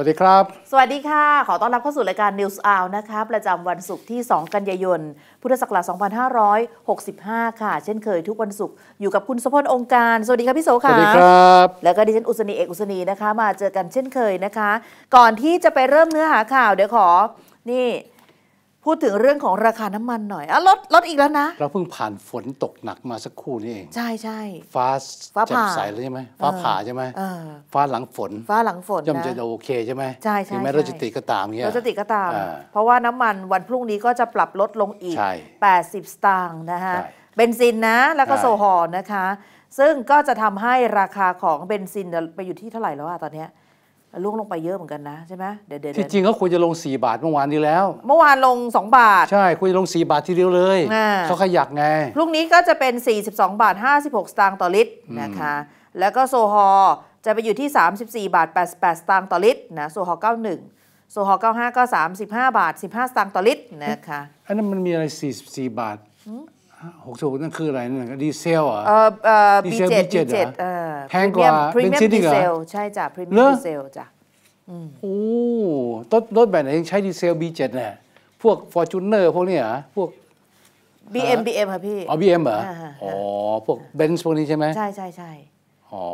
วัสดีครับ สวัสดีค่ะ ขอต้อนรับเข้าสู่รายการ News Hour นะคะ ประจำวันศุกร์ที่ 2 กันยายน พุทธศักราช 2565 ค่ะ เช่นเคยทุกวันศุกร์ อยู่กับคุณสพลองค์การ สวัสดีครับ พี่โสค่ะสวัสดีครับ แล้วก็ดิฉันอุสนี เอก อุสนีนะคะ มาเจอกันเช่นเคยนะคะ ก่อนที่จะไปเริ่มเนื้อหาข่าว เดี๋ยวขอ นี่พูดถึงเรื่องของราคาน้ำมันหน่อยอ่ะลดลดอีกแล้วนะ เราเพิ่งผ่านฝนตกหนักมาสักครู่นี่เอง ใช่ใช่ ฟ้าฟ้าผ่าใสเลยใช่ไหม ฟ้าผ่าใช่ไหม ฟ้าหลังฝน ฟ้าหลังฝนย่อมจะโอเคใช่ไหมใช่ใช่ถึงแม้เราจะติดก็ตามเงี้ยเราจะติดก็ตาม เพราะว่าน้ำมันวันพรุ่งนี้ก็จะปรับลดลงอีก 80 สตางค์นะคะเบนซินนะ แล้วก็โซฮอลนะคะ ซึ่งก็จะทำให้ราคาของเบนซินไปอยู่ที่เท่าไหร่แล้วอะตอนเนี้ยล่วงลงไปเยอะเหมือนกันนะ ใช่ไหมเดี๋ยวเดี๋ยวที่จริงเขาควรจะลง 4 บาทเมื่อวานนี้แล้วเมื่อวานลง2 บาท ใช่ควรจะลง 4 บาททีเดียวเลยเขาขยักไงพรุ่งนี้ก็จะเป็น 42 บาท 56 สตางค์ต่อลิตรนะคะ แล้วก็โซฮอจะไปอยู่ที่ 34บาท88 สตางค์ต่อลิตรนะโซฮอ91โซฮอ95ก็35บาท 15 สตางค์ต่อลิตรนะคะอันนั้นมันมีอะไร 44 บาทหกสิบหกนั่นคืออะไรนั่นดีเซลอ่ะเอ่เออบีเจ็ดเอ็อแพงกว่าพรีเมียมดีเซลใช่จ้ะพรีเมียมดีเซลจ้ะโอ้รถรถแบบไหนใช้ดีเซล B7 เนี่ยพวก Fortuner พวกนี้เหรอพวก BM BM ค่ะพี่อ๋อ BM เหรออ๋อพวกเบนซ์พวกนี้ใช่ไหมใช่ใช่ใช่อ๋อ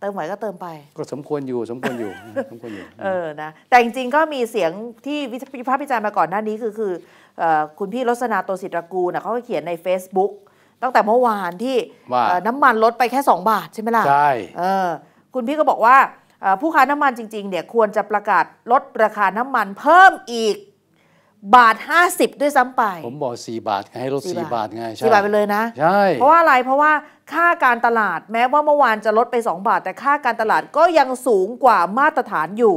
เติมไหวก็เติมไปก็สมควรอยู่สมควรอยู่สมควรอยู่เออนะแต่จริงๆ ก็มีเสียงที่วิพากษ์วิจารณ์มาก่อนหน้านี้คือคือคุณพี่รสนาโตศิตรกูลเขาเขียนใน Facebook ตั้งแต่เมื่อวานที่น้ำมันลดไปแค่ 2 บาทใช่ไหมล่ะ ใช่คุณพี่ก็บอกว่า ผู้ค้าน้ำมันจริงๆ เนี่ยควรจะประกาศลดราคาน้ำมันเพิ่มอีกบาท 50 ด้วยซ้ำไป ผมบอก 4 บาทให้ลด4บาทไงใช่4บาทไปเลยนะใช่เพราะว่าอะไรเพราะว่าค่าการตลาด แม้ว่าเมื่อวานจะลดไป 2 บาท แต่ค่าการตลาดก็ยังสูงกว่ามาตรฐานอยู่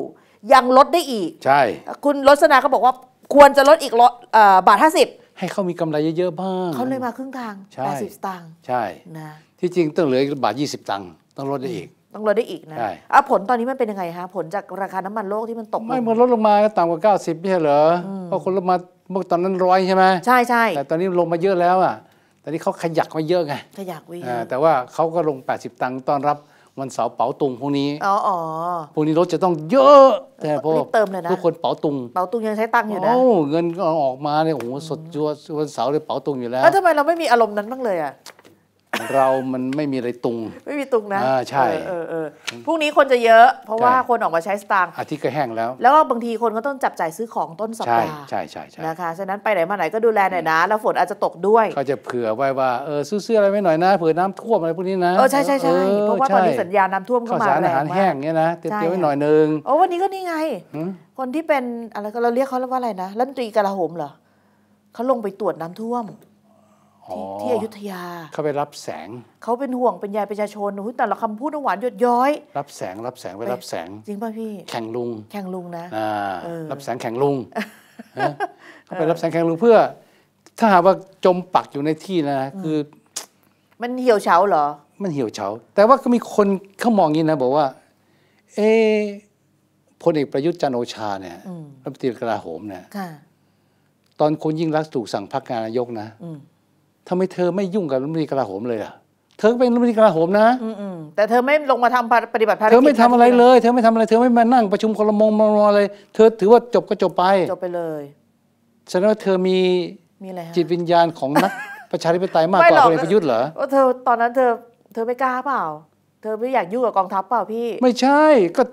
ยังลดได้อีก ใช่ คุณลดสนาก็บอกว่าควรจะลดอีกอบาทห้าสิบให้เขามีกำไรเยอะๆบ้างเขาเลยมาครึ่งทางแปดสิบตังค์ใช่นะที่จริงต้องเหลืออีกบาทยี่สิบตังค์ต้องลดได้อีก ต้องลดได้อีกนะอ่ะผลตอนนี้มันเป็นยังไงฮะผลจากราคาน้ำมันโลกที่มันตกไม่มันลดลงมาต่ำกว่าเก้าสิบไม่ใช่เหรอเพราะคนลงมาเมื่อตอนนั้นร้อยใช่ไหมใช่ใช่แต่ตอนนี้ลงมาเยอะแล้วอ่ะตอนนี้เขาขยักมาเยอะไงขยักไว้แต่ว่าเขาก็ลง 80 ตังค์ต้อนรับวันเสาร์เป๋าตุงพวกนี้อ๋ออพวกนี้รถจะต้องเยอะแต่พเพิมเลยนะ ทุกคนเป๋าตุง เป๋าตุงยังใช้ตังค์อยู่นะโอ้เงินก็ออกมาเนี่ยโอ้โหสดจัววันเสาร์เลยเป๋าตุงอยู่แล้ว แล้วทำไมเราไม่มีอารมณ์นั้นบ้างเลยอ่ะเรามันไม่มีอะไรตุง ไม่มีตุงนะอ่าใช่เออเออพรุ่งนี้คนจะเยอะ เพราะว่าคนออกมาใช้สตางค์ อาทิตย์ก็แห้งแล้ว แล้วก็บางทีคนก็ต้องจับจ่ายซื้อของต้นสัปดาห์ ใช่ใช่ใช่นะคะ ฉะนั้นไปไหนมาไหนก็ดูแลหน่อยนะ แล้วฝนอาจจะตกด้วย เขาจะเผื่อไว้ว่าเออซื้อเสื้ออะไรไว้หน่อยนะเผื่อน้ำท่วมอะไรพวกนี้นะ เออใช่ใช่ใช่เพราะว่าตอนนี้สัญญาณน้ำท่วมเข้ามาแล้แอาหารแห้งเนี้ยนะเตรียมใช่ไว้หน่อยนึงโอ้วันนี้ก็นี่ไง คนที่เป็นอะไรก็เราเรียกเขาว่าอะไรนะรัฐมนตรีกลาโหมเหรอเขาลงไปตรวจน้ำท่วมที่อยุธยา เขาไปรับแสง เขาเป็นห่วงเป็นยายประชาชนแต่ละคำพูดหวานหยดย้อย รับแสง รับแสงไปรับแสงจริงป่ะพี่แข่งลุงแข่งลุงนะรับแสงแข่งลุงเขาไปรับแสงแข่งลุงเพื่อ ถ้าหากว่าจมปักอยู่ในที่นะคือ มันเหี่ยวเฉาเหรอ มันเหี่ยวเฉาแต่ว่าก็มีคนเขามองงี้นะบอกว่า เอพลเอกประยุทธ์จันโอชาเนี่ยรัฐมนตรีกลาโหมเนี่ยตอนคุณยิ่งรักถูกสั่งพักงานนายกนะทำไม เธอไม่ยุ่งกับรัฐมนตรีกลาโหมเลยอ่ะ เธอเป็นรัฐมนตรีกลาโหมนะ แต่เธอไม่ลงมาทำปฏิบัติภารกิจเธอไม่ทำอะไรเลย เธอไม่ทำอะไร เธอไม่มานั่งประชุมคลมงมรอเลย เธอถือว่าจบก็จบไป จบไปเลย แสดงว่าเธอมีจิตวิญญาณของนัก ประชาธิปไตยมากกว่าพลเอกประยุทธ์เหรอว่าเธอตอนนั้นเธอเธอไม่กล้าเปล่า เธอไม่อยากยุ่งกับกองทัพเปล่าพี่ ไม่ใช่ ก็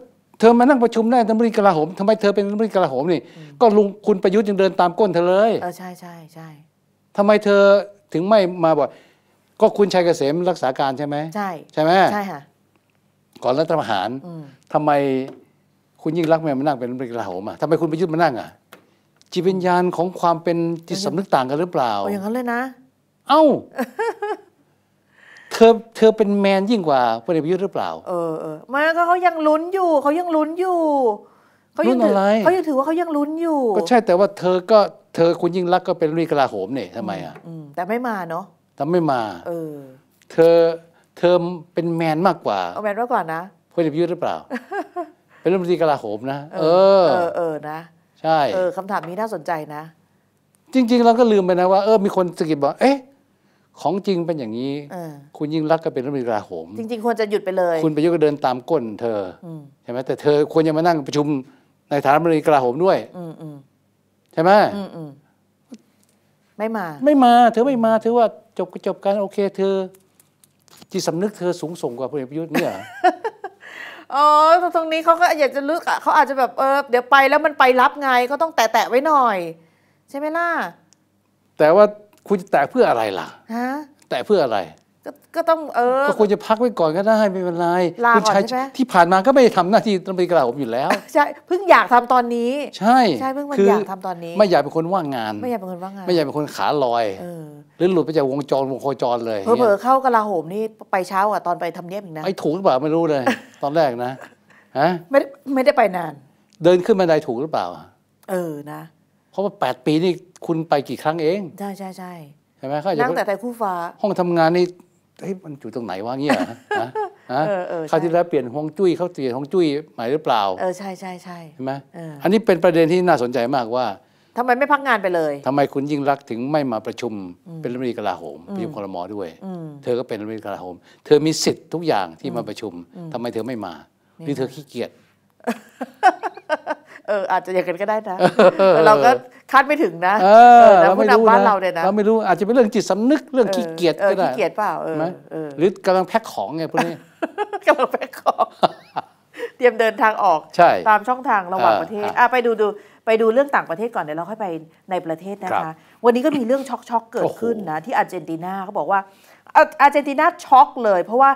เธอมานั่งประชุมได้ทั้มรีกลาโหมทำไมเธอเป็นรัฐมรีกลาโหมนี่ ก็ลุงคุณประยุทธ์ยังเดินตามก้นเธอเลย เออใช่ใช่ใช่ทำไมเธอถึงไม่มาบอกก็คุณชัยเกษมรักษาการใช่ไหมใช่ ใช่ไหมใช่ค่ะก่อนรัฐประหารทำไมคุณยิ่งรักแม่มานั่งเป็นรัฐมนตรีหาทรวงทำไมคุณไปยึดมานั่งอ่ะจิตวิญญาณของความเป็นจิตสำนึกต่างกันหรือเปล่าอย่างนั้นเลยนะ เอ้า เธอเธอเป็นแมนยิ่งกว่าพลเอกประยุทธ์ หรือเปล่า เออเออมาก็เขายังลุ้นอยู่เขายังลุ้นอยู่เขายังถือเขายังถือว่าเขายังลุ้นอยู่ ก็ใช่แต่ว่า เธอก็เธอคุณยิ่งรักก็เป็นรีกลาโหมเนี่ยทำไมอ่ะแต่ไม่มาเนาะแต่ไม่มา เออเธอเธอเป็นแมนมากกว่าเอาแมนมากกว่านะพลเอกประยุทธ์หรือเปล่าเป็นรัฐมนตรีกลาโหมนะเออเออเออนะ ใช่ เออคำถามนี้น่าสนใจนะ จริง ๆ เราก็ลืมไปนะว่าเออมีคนสกิดบอกเอ๊ะของจริงเป็นอย่างนี้คุณยิ่งรักก็เป็นรัฐมนตรีกลาโหม จริง ๆควรจะหยุดไปเลย คุณประยุทธ์ก็เดินตามก้นเธอใช่ไหมแต่เธอควรจะมานั่งประชุมในฐานะรัฐมนตรีกลาโหมด้วยใช่ไหมไม่มา ไม่มาเธอไม่มาเธอว่าจบจบกันโอเค เธอจิตสำนึกเธอสูงส่งกว่าพลเอกประยุทธ์เนี่ยอ๋อตรงนี้เขาก็อยากจะลึกอ่ะเขาอาจจะแบบเออเดี๋ยวไปแล้วมันไปรับไงก็ต้องแตะแตะไว้หน่อย ใช่ไหมล่ะแต่ว่าคุณจะแตะเพื่ออะไรล่ะฮะแตะเพื่ออะไรก็ก็ต้องเออก็ควรจะพักไว้ก่อนก็ได้ไม่เป็นไรลาก่อนใช่ไหมที่ผ่านมาก็ไม่ได้ทำหน้าที่ต้องไปรกลาวผมอยู่แล้ว ใช่เพิ่งอยากทำตอนนี้ใช่ ใช่เพิ่งมันอยากทำตอนนี้ไม่อยากเป็นคนว่างงาน ไม่อยากเป็นคนว่างงานไม่อยากเป็นคนขาลอยหรือหลุดไปจากวงจรวงโคจรเลยเผลอเข้ากระลาโหมนี่ไปเช้าอ่ะตอนไปทำเนียบอีกนะไอ้ถูกหรือเปล่าไม่รู้เลยตอนแรกนะ ฮะไม่ไม่ได้ไปนาน เดินขึ้นบันไดถูกหรือเปล่าเออนะเพราะว่าแปดปีนี่คุณไปกี่ครั้งเองใช่ใช่ใช่ใช่ไหมเขานั่งแต่ไต่คู่ฟ้าห้องทำงานนี่เฮ้ยมันอยู่ตรงไหนวะเงี้ยนะคราวที่แล้วเปลี่ยนฮวงจุ้ยเขาเปลี่ยนฮวงจุ้ยหมายหรือเปล่า เออใช่ใช่ใช่ใช่ไหมอันนี้เป็นประเด็นที่น่าสนใจมากว่า ทำไมไม่พักงานไปเลย ทำไมคุณยิ่งรักถึงไม่มาประชุมเป็นรัฐมนตรีกลาโหมประชุมคอรมอด้วย เธอก็เป็นรัฐมนตรีกลาโหม เธอมีสิทธิ์ทุกอย่างที่มาประชุม ทำไมเธอไม่มา หรือเธอขี้เกียจเอออาจจะอย่างนั้นก็ได้นะเราก็คาดไม่ถึงนะเออแผู้นำบ้านเราเนี่ยนะเราไม่รู้อาจจะเป็นเรื่องจิตสำนึกเรื่องขี้เกียจก็ได้ขี้เกียจเปล่าเออหรือกำลังแพ็คของไงพวกนี้กำลังแพ็คของ เตรียมเดินทางออกตามช่องทางระหว่างประเทศอ่ะไปดูดูไปดูเรื่องต่างประเทศก่อนเดี๋ยวเราค่อยไปในประเทศนะคะวันนี้ก็มีเรื่องช็อกๆเกิดขึ้นนะ ที่อาร์เจนตินาเขาบอกว่าอาร์เจนตินาช็อกเลยเพราะว่า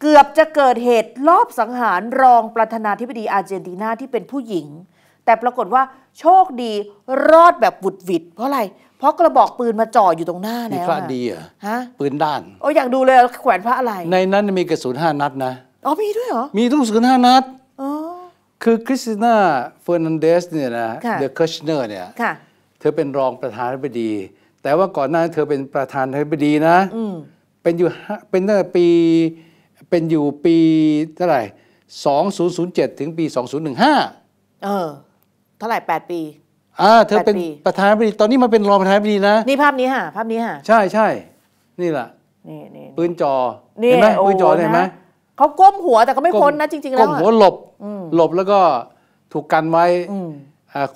เกือบจะเกิดเหตุลอบสังหารรองประธานาธิบดีอาร์เจนตินาที่เป็นผู้หญิง แต่ปรากฏว่าโชคดีรอดแบบบุดวิดเพราะอะไร เพราะกระบอกปืนมาจ่ออยู่ตรงหน้าแล้วพระดีอ่ะฮะปืนด้านโอ้อยากดูเลยแขวนพระอะไร ในนั้นมีกระสุนห้านัดนะ อ๋อ มีด้วยเหรอ มีทุกกระสุนห้านัดอ๋อ คือคริสติน่าเฟอร์นันเดสเนี่ยนะเดอะคัชเนอร์เนี่ยเธอเป็นรองประธานาธิบดี แต่ว่าก่อนหน้าเธอเป็นประธานาธิบดีนะเป็นอยู่เป็นตั้งแต่ปีเป็นอยู่ปีเท่าไหร่ 2007 ถึงปี 2015 เออ เท่าไหร่ 8 ปีอ่าเธอเป็นประธานาธิบดี ตอนนี้มาเป็นรองประธานาธิบดีนะ นี่ภาพนี้ฮะภาพนี้ฮะใช่ใช่ นี่แหละ นี่นี่ปืนจอเห็นไหมปืนจอเห็นไหมเขาก้มหัวแต่ก็ไม่พ้นนะจริงๆแล้วก้มหัวหลบ หลบแล้วก็ถูกกันไว้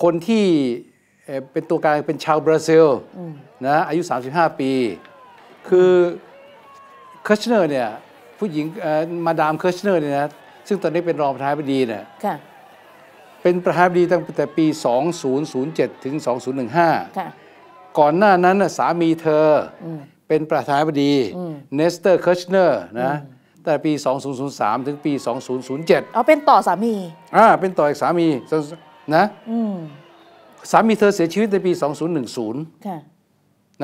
คนที่เป็นตัวการเป็นชาวบราซิลนะอายุ 35 ปี คือคัชเนอร์เนี่ยผู้หญิงมาดามเคิร์ชเนอร์เนี่ยนะซึ่งตอนนี้เป็นรองประธานาธิบดีเนี่ยเป็นประธานาธิบดีตั้งแต่ปี 2007 ถึง 2015ก่อนหน้านั้นสามีเธอเป็นประธานาธิบดี เนสเตอร์เคิร์ชเนอร์ นะแต่ปี 2003 ถึงปี 2007 อ๋อเป็นต่อสามี อ่าเป็นต่ออีกสามีนะสามีเธอเสียชีวิตในปี 2010 ค่ะ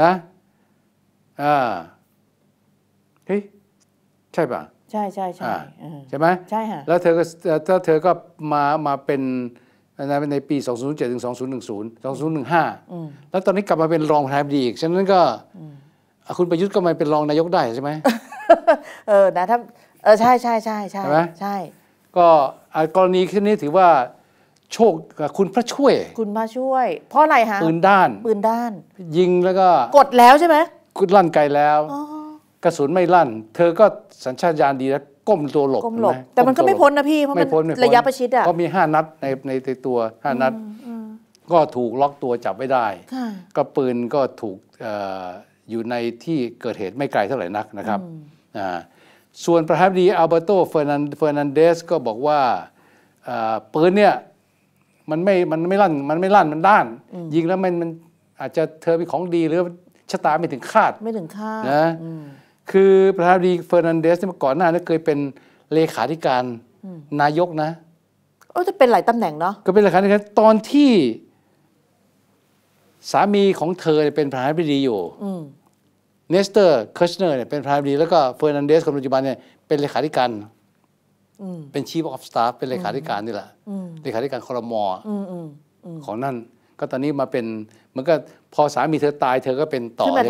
นะอ่าเฮ้ยใช่ป่ะใช่ใช่ใช่ใช่ไหมใช่ค่ะแล้วเธอก็ถ้าเธอก็มามาเป็น ในปี 2007ถึง2010 2015แล้วตอนนี้กลับมาเป็นรองประธานายกดีอีกฉะนั้นก็ คุณประยุทธ์ก็มาเป็นรองนายกได้ใช่ไหมเออนะถ้าเออใช่ใช่ใช่ใช่ใช่ ใช่ ก็กรณีขึ้นนี้ถือว่า โชคคุณพระช่วย คุณพระช่วย เพราะอะไรฮะปืนด้านปืนด้านยิงแล้วก็กดแล้วใช่ไหมกุดลั่นไกลแล้วกระสุนไม่ลั่น เธอก็สัญชาตญาณดีแล้ว ก้มตัวหลบนะแต่มันก็ไม่พ้นนะพี่ เพราะมันระยะประชิดอ่ะก็มีห้านัดในในตัวห้านัด ก็ถูกล็อกตัวจับไม่ได้ ก็ปืนก็ถูกอยู่ในที่เกิดเหตุไม่ไกลเท่าไหร่นักนะครับ ส่วนประธานดีอัลเบโตเฟอร์นันเดสก็บอกว่าปืนเนี่ยมันไม่มันไม่ลั่นมันไม่ลั่นมันด้าน ยิงแล้วมันมันอาจจะเธอเป็นของดี หรือชะตาไม่ถึงคาด ไม่ถึงคาดนะคือประธานดีเฟอร์นันเดสเนี่ยก่อนหน้านี้เคยเป็นเลขาธิการนายกนะก็จะเป็นหลายตำแหน่งเนาะ ก็เป็นเลขาธิการตอนที่ สามีของเธอเป็นประธานาธิบดีอยู่เนสเตอร์เคิร์ชเนอร์เนี่ยเป็นประธานาธิบดีแล้วก็เฟอร์นันเดสคนปัจจุบันเนี่ยเป็นเลขาธิการเป็นชีฟออฟสตาฟเป็นเลขาธิการนี่แหละเลขาธิการคอรมอของนั่นก็ตอนนี้มาเป็นมันก็พอสามีเธอตายเธอก็เป็นต่อใช่ไหม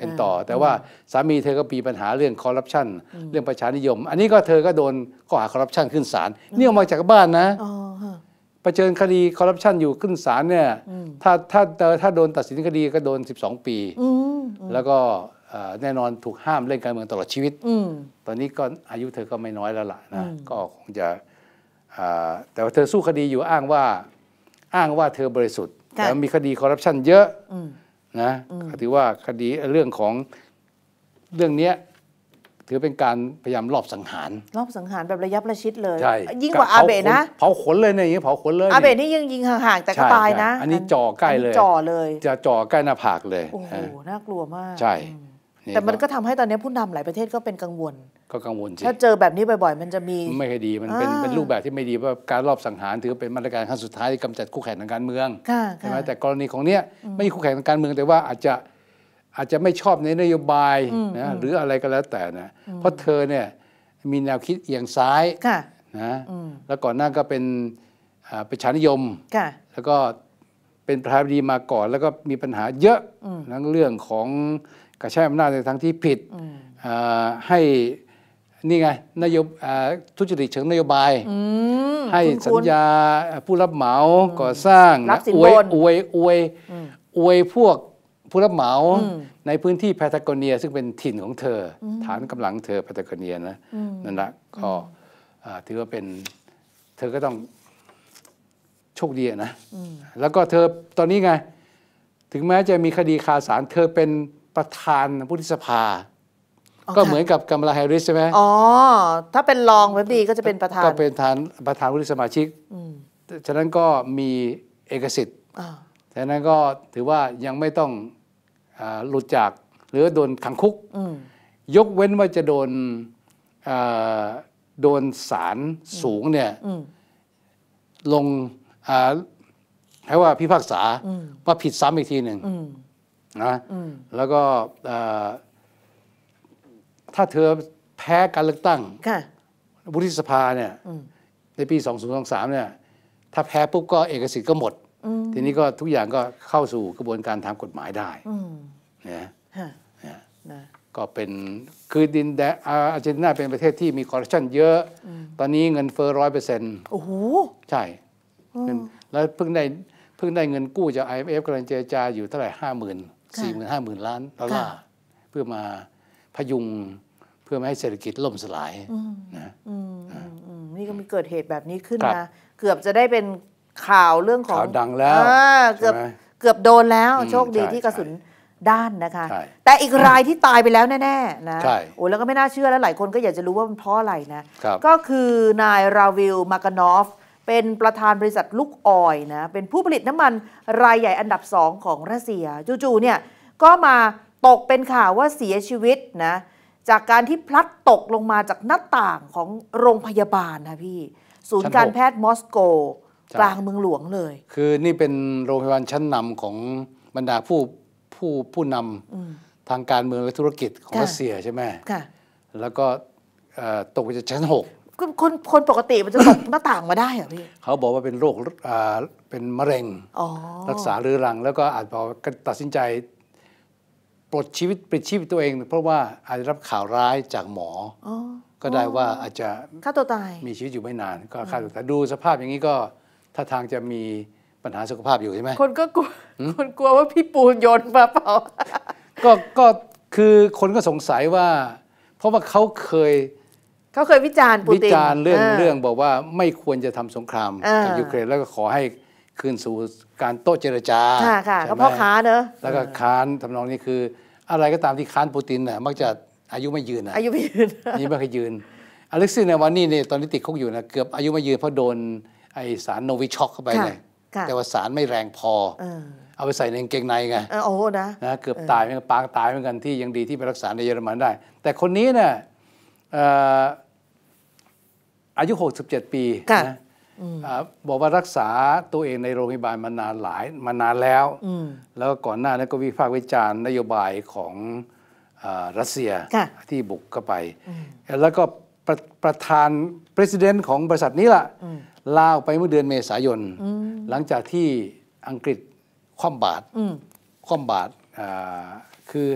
เป็นต่อ แต่ว่าสามีเธอก็มีปัญหาเรื่องคอร์รัปชันเรื่องประชานิยม อันนี้ก็เธอก็โดนข้อหาคอร์รัปชันขึ้นศาลนี่ออกมาจากบ้านนะประเจิญคดีคอร์รัปชันอยู่ขึ้นศาลเนี่ยถ้าถ้าเธอถ้าโดนตัดสินคดีก็โดน 12 ปีแล้วก็แน่นอนถูกห้ามเล่นการเมืองตลอดชีวิตตอนนี้ก็อายุเธอก็ไม่น้อยแล้วล่ะนะก็คงจะแต่ว่าเธอสู้คดีอยู่อ้างว่าอ้างว่าเธอบริสุทธิแล้วมีคดีคอร์รัปชันเยอะนะถือว่าคดีเรื่องของเรื่องเนี้ยถือเป็นการพยายามลอบสังหารลอบสังหารแบบระยะประชิดเลยใช่ยิ่งกว่าอาเบะนะเผาขนเลยเนี่ยยิงเผาขนเลยอาเบะนี่ยิงยิงห่างๆแต่ก็ตายนะ อันนี้จ่อใกล้เลยจ่อเลย จะจ่อใกล้หน้าผากเลยโอ้โหน่ากลัวมากใช่แต่มันก็ทำให้ตอนนี้ผู้นำหลายประเทศก็เป็นกังวลก็กังวลสิถ้าเจอแบบนี้บ่อยๆ มันจะมีไม่ค่อยดี มันเป็นเป็นรูปแบบที่ไม่ดีว่าการรอบสังหารถือเป็นมาตรการขั้นสุดท้ายที่กำจัดคู่แข่งทางการเมืองใช่ไหมแต่กรณีของเนี้ยไม่มีคู่แข่งทางการเมืองแต่ว่าอาจจะอาจจะไม่ชอบในนโยบายนะหรืออะไรก็แล้วแต่นะเพราะเธอเนี่ยมีแนวคิดเอียงซ้ายนะแล้วก่อนหน้าก็เป็นประชานิยมแล้วก็เป็นประธานาธิบดีมาก่อนแล้วก็มีปัญหาเยอะทั้งเรื่องของกระชช่อำนาจในทางที่ผิดให้นี่ไงนโยบายทุจริตเชิงนโยบายให้สัญญาผู้รับเหมาก่อสร้างอวยอวยอวยอวยพวกผู้รับเหมาในพื้นที่แพทากเนียซึ่งเป็นถิ่นของเธอ ฐานกำลังเธอแพทากเนียนะนั่นแหละก็ถือว่าเป็น เธอก็ต้องโชคดีนะแล้วก็เธอตอนนี้ไง ถึงแม้จะมีคดีคาสารเธอเป็นประธานผู้ทิสภาก็เหมือนกับกมลาแฮริสใช่ไหม อ๋อ ถ้าเป็นรองพอดีก็จะเป็นประธาน ก็เป็นฐานประธานวุฒิสมาชิก ฉะนั้นก็มีเอกสิทธิ์ ฉะนั้นก็ถือว่ายังไม่ต้องหลุดจาก หรือโดนขังคุก ยกเว้นว่าจะโดนโดนสารสูงเนี่ย ลงให้ว่าพิพากษาว่าผิดซ้ำอีกทีหนึ่งนะแล้วก็ถ้าเธอแพ้การเลือกตั้งวุฒิสภาเนี่ยในปี 2023 เนี่ย ถ้าแพ้ปุ๊บก็เอกสิทธิ์ก็หมด ทีนี้ก็ทุกอย่างก็เข้าสู่กระบวนการทางกฎหมายได้นี่ะก็เป็น คือดินแดนอาร์เจนตินาเป็นประเทศที่มีคอร์รัปชันเยอะ ตอนนี้เงินเฟ้อร้อยเปอร์เซ็นต์โอ้โห ใช่ แล้วเพิ่งได้เพิ่งได้เงินกู้จาก IMF กำลังเจรจาอยู่เท่าไหร่ห้าหมื่นสี่หมื่นห้าหมื่นล้านดอลลาร์เพื่อมาพยุงเพื่อไม่ให้เศรษฐกิจล่มสลายนะนี่ก็มีเกิดเหตุแบบนี้ขึ้นนะ เกือบจะได้เป็นข่าวเรื่องของข่าวดังแล้วเกือบเกือบโดนแล้วโชคดีที่กระสุนด้านนะคะ แต่อีกรายที่ตายไปแล้วแน่ๆนะโอ้แล้วก็ไม่น่าเชื่อแล้ว หลายคนก็อยากจะรู้ว่ามันเพราะอะไรนะ ก็คือนายราวิลมากานอฟเป็นประธานบริษัทลูกออยนะ เป็นผู้ผลิตน้ำมันรายใหญ่อันดับสองของรัสเซียจู่ๆเนี่ยก็มาตกเป็นข่าวว่าเสียชีวิตนะ จากการที่พลัดตกลงมาจากหน้าต่างของโรงพยาบาลนะพี่ ศูนย์การแพทย์มอสโก กลางเมืองหลวงเลย คือนี่เป็นโรงพยาบาลชั้นนำของบรรดาผู้ผู้ผู้นำทางการเมืองและธุรกิจของรัสเซียใช่ไหมแล้วก็ตกไปจากชั้นหกคนคนปกติมันจะตกหน้าต่างมาได้เหรอพี่เขาบอกว่าเป็นโรคเป็นมะเร็งรักษาเรื้อรัง แล้วก็อาจบอกตัดสินใจปลดชีวิตปลิดชีพตัวเอง เพราะว่าอาจจะรับข่าวร้ายจากหมออก็ได้ว่าอาจจะฆ่าตัวตายมีชีวิตอยู่ไม่นานก็ฆ่าตัวตายดูสภาพอย่างนี้ก็ ถ้าทางจะมีปัญหาสุขภาพอยู่ใช่ไหมคนก็กลัวคนกลัวว่าพี่ปูนโยนมาเปล่าก็ก็คือคนก็สงสัยว่า เพราะว่าเขาเคยเขาเคยวิจารณ์ปูตินวิจารณ์เรื่องเรื่องบอกว่าไม่ควรจะทำสงครามกับยูเครนแล้วก็ขอให้ขึ้นสู่การโต้เจรจา ค่ะค่ะก็พ่อค้าเนอะแล้วก็ค้านทำนองนี้คือ อะไรก็ตามที่ค้านปูตินน่ะมักจะอายุไม่ยืนนะอายุไม่ยืนนี่ไม่เคยยืนอเล็กซี่ในวันนี้เนี่ยตอนนี้ติดคุกอยู่นะเกือบอายุไม่ยืนเพราะโดน ไอสารโนวิช็อกเข้าไปเลยแต่ว่าสารไม่แรงพอ เอาไปใส่ในเกงในไงโอ้นะนะเกือบตายเหมือนกันปางตายเหมือนกันที่ยังดีที่ไปรักษาในเยอรมันได้ แต่คนนี้เนี่ยอายุ67ปีนะบอกว่ารักษาตัวเองในโรงพยาบาลมานานหลายมานานแล้วแล้วก่อนหน้านั้นก็วิพากษ์วิจารณ์นโยบายของรัสเซียที่บุกเข้าไป แล้วก็ประประธานประธานของบริษัทนี้ล่ะลาออกไปเมื่อเดือนเมษายนหลังจากที่อังกฤษคว่ำบาตรคว่ำบาตรคือ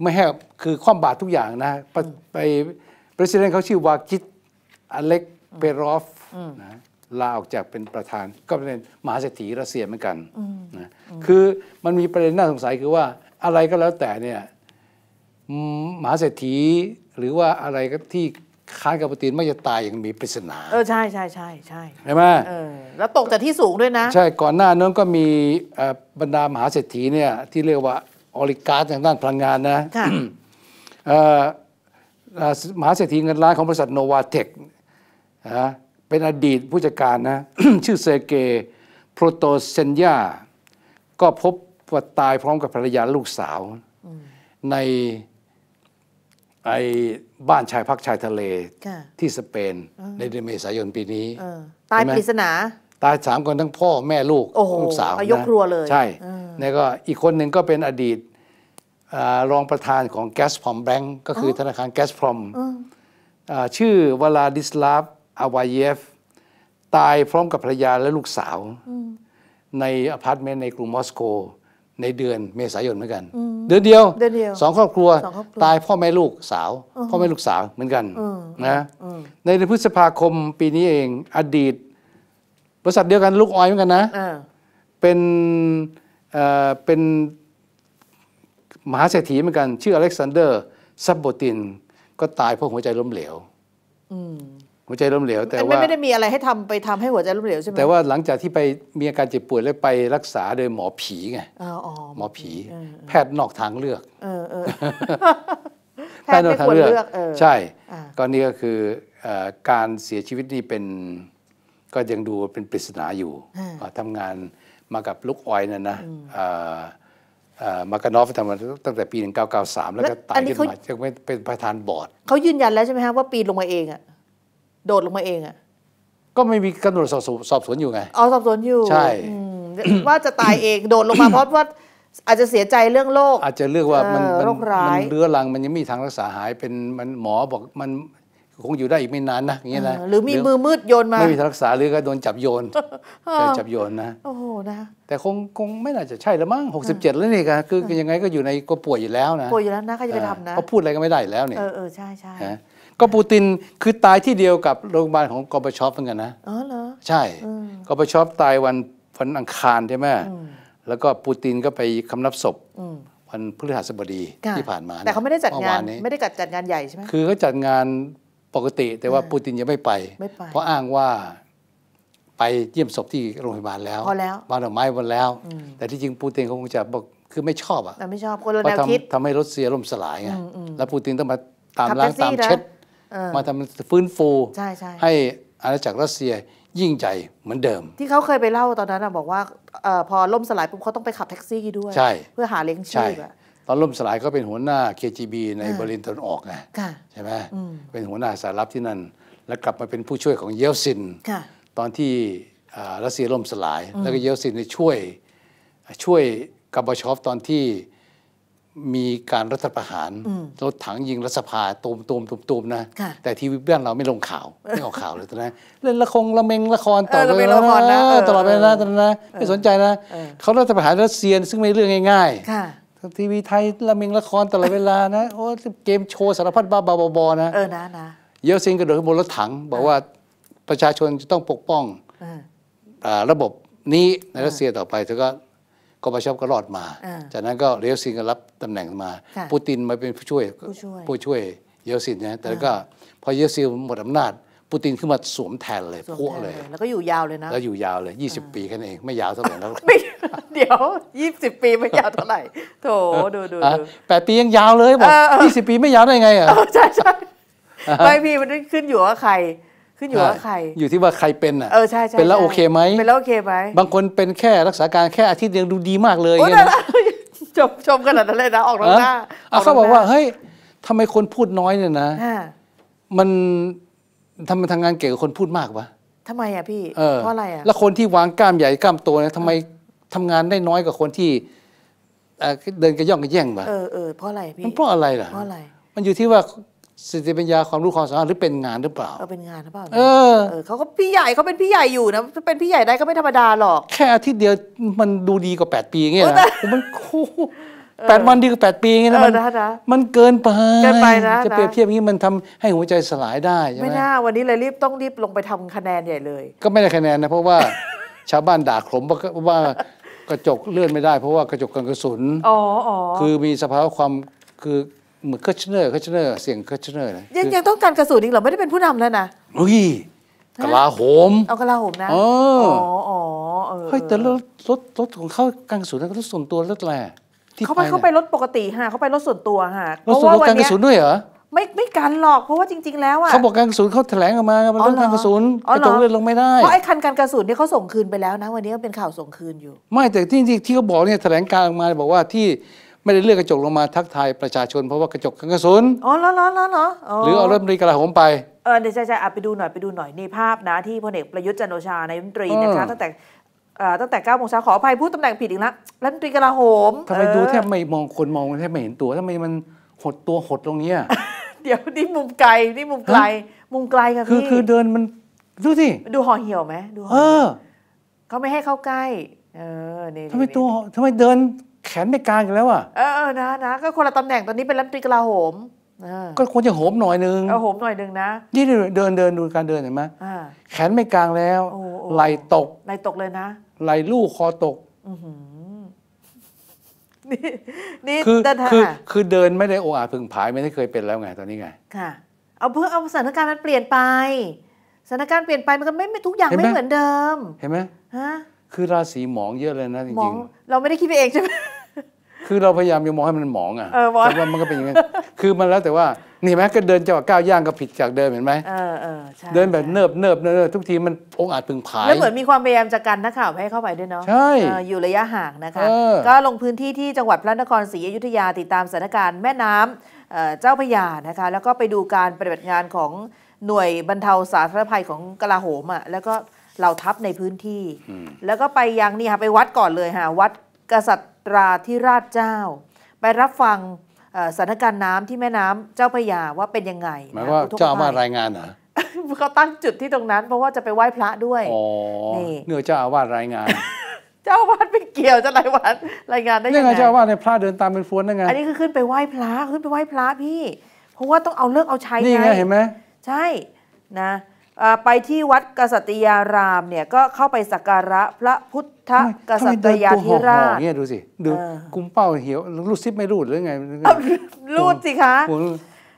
ไม่ให้คือคว่ำบาตรทุกอย่างนะไปประธานเขาชื่อวากิตอเล็กเปรอฟนะลาออกจากเป็นประธานก็เป็นมหาเศรษฐีรัสเซียเหมือนกันนะ คือมันมีประเด็นน่าสงสัยคือว่าอะไรก็แล้วแต่เนี่ยมหาเศรษฐี หรือว่าอะไรก็ที่ค้านกับปตินไม่จะตายอย่างมีปริศนา เออใช่ใช่ใช่ ใช่ใช่ไหมเออแล้วตกจากที่สูงด้วยนะ ใช่ก่อนหน้านั้นก็มีบรรดามหาเศรษฐีเนี่ยที่เรียกว่าออริการ์ดทางด้านพลังงานนะมหาเศรษฐีเงินล้านของบริษัทโนวาเทคนะเป็นอดีตผู้จัดการนะ ชื่อเซเก โปรโตเซนยาก็พบว่าตายพร้อมกับภรรยาลูกสาว ในไอ้บ้านชายพักชายทะเลที่สเปน ในเดือนเมษายนปีนี้ตายปริศนา ตายสามคนทั้งพ่อแม่ลูกลูกสาวนะยกครัวเลย ใช่แล้วก็อีกคนหนึ่งก็เป็นอดีตรองประธานของแกสพรอมแบงก์ก็คือธนาคารแกสพรอมชื่อวลาดิสลาฟอาวายเฟตายพร้อมกับภรรยาและลูกสาว ในอพาร์ตเมนต์ในกรุงมอสโก ในเดือนเมษายนเหมือนกัน เดือนเดียว สองครอบครัว ตายพ่อแม่ลูกสาว พ่อแม่ลูกสาวเหมือนกันนะในเดือนพฤษภาคมปีนี้เองอดีตบริษัทเดียวกันลูกออยเหมือนกันนะเป็นเป็นมหาเศรษฐีเหมือนกัน ชื่ออเล็กซานเดอร์ซับโบตินก็ตายเพราะหัวใจล้มเหลวหัวใจล้มเหลวแต่ว่าไม่ได้มีอะไรให้ทำไปทำให้หัวใจล้มเหลวใช่ไหมแต่ว่าหลังจากที่ไปมีอาการเจ็บป่วยแล้วไปรักษาโดยหมอผีไงหมอผี แพทย์นอกทางเลือกแพทย์นอกทางเลือกใช่ก็นี่ก็คือการเสียชีวิตนี่เป็นก็ยังดูเป็นปริศนาอยู่ทำงานมากับลูกออยนั่นนะมากานอฟทำมาตั้งแต่ปี 1993 แล้วก็ตายขึ้นมาจะไม่เป็นประธานบอร์ดเขายืนยันแล้วใช่ไหมฮะว่าปีนลงมาเองอ่ะโดดลงมาเองอ่ะ ก็ไม่มีกำหนดสอบสวนสอบสวนอยู่ไงอ๋อสอบสวนอยู่ ใช่ ว่าจะตายเองโดดลงมาเพราะว่าอาจจะเสียใจเรื่องโรคอาจจะเลือกว่ามันมันร้ายมันเรื้อรังมันยังไม่มีทางรักษาหายเป็นมันหมอบอกมันคงอยู่ได้อีกไม่นานนะ อย่างเงี้ยนะ หรือมีมือมืดโยนมา ไม่มีทางรักษาหรือก็โดนจับโยนโดนจับโยนนะ โอ้โหนะ แต่คงคงไม่น่าจะใช่แล้วมั้ง67 แล้วนี่ก็คือคือยังไงก็อยู่ในก็ป่วยอยู่แล้วนะ ป่วยอยู่แล้วนะใครจะไปทำนะเขาพูดอะไรก็ไม่ได้แล้วเนี่ยเออเออใช่ใช่ก็ปูตินคือตายที่เดียวกับโรงพยาบาลของกอบชอฟเหมือนกันนะอ๋อเหรอใช่กอบชอฟตายวันวันอังคารใช่ไหมแล้วก็ปูตินก็ไปคำนับศพวันพฤหัสบดีที่ผ่านมาแต่เขาไม่ได้จัดงานไม่ได้จัดงานใหญ่ใช่ไหมคือเขาจัดงานปกติ แต่ว่าปูตินยังไม่ไป เพราะอ้างว่าไปเยี่ยมศพที่โรงพยาบาลแล้วบ้างดอกไม้วันแล้ว แต่ที่จริงปูตินเขาคงจะบอกคือไม่ชอบอ่ะไม่ชอบคนละแนวคิดทำให้รถเสียล่มสลายไงแล้วปูตินต้องมาตามล้างตามเช็ดมาทำฟื้นฟู ใช่ใให้อาณาจักรรัสเซียยิ่งใหญ่เหมือนเดิม ที่เขาเคยไปเล่าตอนนั้นบอกว่าพอล่มสลายปุ๊บเขาต้องไปขับแท็กซี่ด้วย ใช่เพื่อหาเลี้ยงชีพตอนล่มสลายก็เป็นหัวหน้า KGB ในเบอร์ลินตอนออกไงใช่ไหมเป็นหัวหน้า สายลับที่นั่น แล้วกลับมาเป็นผู้ช่วยของเยลซินตอนที่รัสเซียล่มสลายแล้วก็เยลซินช่วยช่วยกับบชอฟตอนที่มีการรัฐประหารรถถังยิงรัฐสภาตูมตูมตูมตูมนะ แต่ทีวีเพื่อนเราไม่ลงข่าว ไม่ออกข่าวเลยตอนนั้นเล่นละครละเมงละครต่อเลยนะตลอดเวลาตอนนั้นไม่สนใจนะเขารัฐประหารรัสเซียซึ่งไม่เรื่องง่ายทีวีไทยละเมงละคร ตลอดเวลานะโอ้เกมโชว์สารพัดบ้าบอนะเออนะนะเยะซินกระโดดขึ้นบนรถถัง บอกว่าประชาชนจะต้องปกป้องระบบนี้ในรัสเซียต่อไปเธอก็ก็บาชอบก็รอดมา จากนั้นก็เยลซินก็รับตำแหน่งมา ปูตินมาเป็นผู้ช่วย ผู้ช่วย เยลซินนะ แต่ก็พอเยลซินหมดอำนาจ ปูตินขึ้นมาสวมแทนเลย พวกเลย แล้วก็อยู่ยาวเลยนะ แล้วอยู่ยาวเลย 20 ปีแค่นั้นเอง ไม่ยาวเท่าไหร่แล้วเดี๋ยว 20 ปีไม่ยาวเท่าไหร่โถดูดูแปดปียังยาวเลยบอก20 ปีไม่ยาวได้ไงอ่ะใช่ใช่ไม่พี่มันขึ้นอยู่ว่าใครขึ้นอยู่ว่าใครอยู่ที่ว่าใครเป็นอ่ะเออใช่ใช่เป็นแล้วโอเคไหมเป็นแล้วโอเคไหมบางคนเป็นแค่รักษาการแค่อาทิตย์เดียวดูดีมากเลยเนี่ยจบชมขนาดนั้นเลยนะออกหน้าเขาบอกว่าเฮ้ยทำไมคนพูดน้อยเนี่ยนะมันทำมันทางงานเก่งกับคนพูดมากวะทำไมอ่ะพี่เพราะอะไรอ่ะแล้วคนที่วางกล้ามใหญ่กล้ามโตเนี่ยทำไมทำงานได้น้อยกว่าคนที่เดินกระย่องกระแย่งวะเออเออเพราะอะไรพี่มันเพราะอะไรล่ะเพราะอะไรมันอยู่ที่ว่าสติปัญญาความรู้ความสามารถหรือเป็นงานหรือเปล่าเออเป็นงานหรือเปล่าเออเขาก็พี่ใหญ่เขาเป็นพี่ใหญ่อยู่นะเป็นพี่ใหญ่ได้ก็ไม่ธรรมดาหรอก แค่อาทิตย์เดียวมันดูดีกว่าแปดปีเงี้ยนะมันโู้แปดวันดีกว่าแปดปีเงี้ยนะมันเกินไปเกินไปนะจะเปรียบเทียบอย่างนี้มันทำให้หัวใจสลายได้ใช่ไหมไม่น่าวันนี้เลยรีบต้องรีบลงไปทำคะแนนใหญ่เลย ก็ไม่ได้คะแนนนะเพราะว่าชาวบ้านด่าขลมว่ากระจกเลื่อนไม่ได้ เพราะว่ากระจกกันกระสุนอ๋อคือมีสภาวะความคือเหมือนคัชเนอร์คัชเนอร์เสียงคัชเนอร์นะยังยังต้องการกระสุนอีกเหรอไม่ได้เป็นผู้นำแล้วนะอุ้ยกลาโหมเอากลาโหมนะอ๋ออ๋อเฮ้ยแต่รถรถรถของเขากังสุน้รถส่วนตัวรถแหละเขาไปเขาไปรถปกติฮะเขาไปรถส่วนตัวฮะรถส่วนตัวการกระสุนด้วยเหรอไม่ไม่กันหรอกเพราะว่าจริงๆแล้วอ่ะเขาบอกการกระสุนเขาแถลงออกมาเป็นรื่องการกระสุนกระจกเลื่อนลงไม่ได้เพราะไอ้คันการกระสุนเนี่ยเขาส่งคืนไปแล้วนะ วันนี้เป็นข่าวส่งคืนอยู่ ไม่แต่ที่ที่เขาบอกเนี่ยแถลงการออกมาบอกว่าที่ไม่ได้เลื่อนกระจกลงมาทักทายประชาชนเพราะว่ากระจกขังกระสุน อ๋อเหรอเหรอเหรอหรอหรือเอาเรัฐมนตรีกลาหมไป เออเดี๋ยวจใจะไปดูหน่อยไปดูหน่อยในภาพนะ ที่พลเอกประยุทธ์จันโอชาในรัฐมนตรีนะคะ ตั้งแต่ตั้งแต่9โมงเช้าขออภัยพูดตำแหน่งผิดอีกแล้วรัฐมนตรีกลาโหมทำไมดูแทบไม่มองคนมองแทบไม่เห็นตัวทำไมมันหดตัวหดตรงเนี้ยเดี๋ยวนี่มุมไกลนี่มุมไกลมุมไกลค่ะพี่คือ คือเดินมันดูสิดูห่อเหี่ยวไหมดู เออ เขาไม่ให้เข้าใกล้ เออนี่ทำไมตัวทำไมเดินแขนไม่กลางอยู่แล้วอ่ะเออนะนะก็คนละตำแหน่งตอนนี้เป็นรัฐมนตรีกลาโหมก็ควรจะโหมหน่อยนึงโหมหน่อยนึงนะนี่เดินเดินดูการเดินเห็นไหมแขนไม่กลางแล้ว ไหลตก ไหลตกเลยนะ ไหลลูกคอตกนี่ นี่คือคือ คือเดินไม่ได้ โออาพึงผายไม่ได้เคยเป็นแล้วไงตอนนี้ไงค่ะ เอาเพื่อเอาสถานการณ์มันเปลี่ยนไปสถานการณ์เปลี่ยนไปมันก็ไม่ไม่ทุกอย่างไม่เหมือนเดิม เห็นไหมฮะคือราศีหมองเยอะเลยนะจริงๆเราไม่ได้คิดไปเองใช่ไหมคือเราพยายามจะมองให้มันหมองอ่ะแต่ว่ามันก็เป็นอย่างนั้นคือมันแล้วแต่ว่านี่็ไหมก็เดินจังหวะก้าวย่างก็ผิดจากเดิมเห็นไหมเออเออใช่เดินแบบเนิบเนิบเนิบ ทุกทีมันองอาจพึงผายแล้วเหมือนมีความพยายามจะกันนักข่าวไให้เข้าไปด้วยเนาะใช่อยู่ระยะห่างนะคะก็ลงพื้นที่ที่จังหวัดพระนครศรีอยุธยาติดตามสถานการณ์แม่น้ำเเจ้าพญยานะคะแล้วก็ไปดูการปฏิบัติงานของหน่วยบรรเทาสาธารณภัยของกลาโหมอ่ะแล้วก็เหล่าทัพในพื้นที่ แล้วก็ไปยังนี่ค่ะไปวัดก่อนเลยค่ะวัดกษัตริย์ตราธิราชเจ้าไปรับฟังสถานการณ์น้ำที่แม่น้ำเจ้าพระยาว่าเป็นยังไงหมายว่าเจ้ามารายงานเหรอเขาตั้งจุดที่ตรงนั้นเพราะว่าจะไปไหว้พระด้วยเนื้อเจ้าอาวาสรายงาน เจ้าอาวาสไปเกี่ยวจะรายวันรายงานได้ยังไงเจ้าอาวาสในพระเดินตามเป็นฟวนไั้ไงอันนี้คือขึ้นไปไหว้พระขึ้นไปไหว้พระพี่ เพราะว่าต้องเอาเลิกเอาใช้นี่ไงเห็นไหมใช่นะไปที่วัดกษัตยาราม เนี่ยก็เข้าไปสักการะพระพุทธกษัตยาธิราชเนี่ยดูสิดูกุมเป้าเหี่ยวรูดซิปไม่รูดหรือไง รูดสิคะ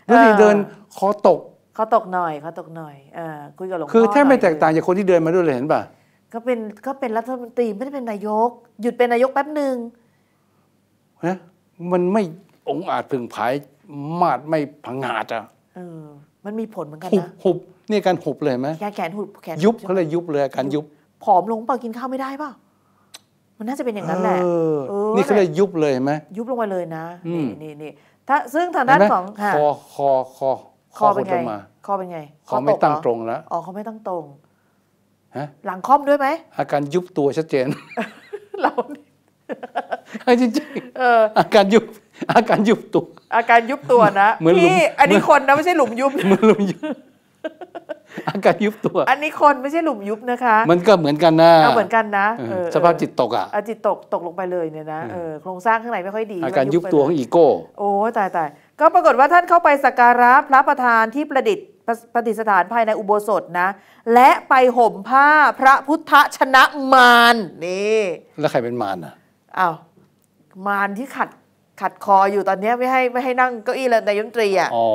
รูดเดินคอตกคอตกหน่อยคอตกหน่อยคุยกับหลวงพ่อคือแทบไม่แตกต่างจากคนที่เดินมาด้วยเลยเห็นป่ะก็เป็นก็เป็นรัฐมนตรี ไม่ได้เป็นนายก หยุดเป็นนายกแป๊บหนึ่งนะมันไม่องอาจพึงผายมาดไม่ผงาาจ่ะมันมีผลเหมือนกันนะหุบนี่การหุบเลยไหมแกแขนหุบแขนยุบเขาเลยยุบเลยการยุบ ผอมลงเปล่ากินข้าวไม่ได้เปล่ามันน่าจะเป็นอย่างนั้นแหละนี่เขาเลยยุบเลยไหมยุบลงไปเลยนะนี่นี่นี่ถ้าซึ่งทางด้านของคอคอคอคอเป็นไงคอเป็นไงคอไม่ตั้งตรงแล้วอ๋อเขาไม่ตั้งตรงหลังคอมด้วยไหมอาการยุบตัวชัดเจนเราจริงงอาการยุบ อาการยุบตัวอาการยุบตัวนะ พี่ อันนี้คนนะไม่ใช่หลุมยุบเหมือนหลุมยุบอาการยุบตัว อันนี้คนไม่ใช่หลุมยุบนะคะ มันก็เหมือนกันนะเหมือนกันนะสภาพจิตตกอ่ะจิตตกตกลงไปเลยเนี่ยนะโครงสร้างข้างในไม่ค่อยดี อาการยุบตัวของอีโก้ โอ้ตายตายก็ปรากฏว่าท่านเข้าไปสักการะพระประธานที่ประดิษฐ์ประดิษฐานภายในอุโบสถนะ และไปห่มผ้าพระพุทธชนะมารนี่ แล้วใครเป็นมารอ่ะอ้าวมารที่ขัดขัดคออยู่ตอนนี้ไม่ให้ไม่ให้นั่งเก้าอี้เลยนายมตรีอ่ะอ๋อ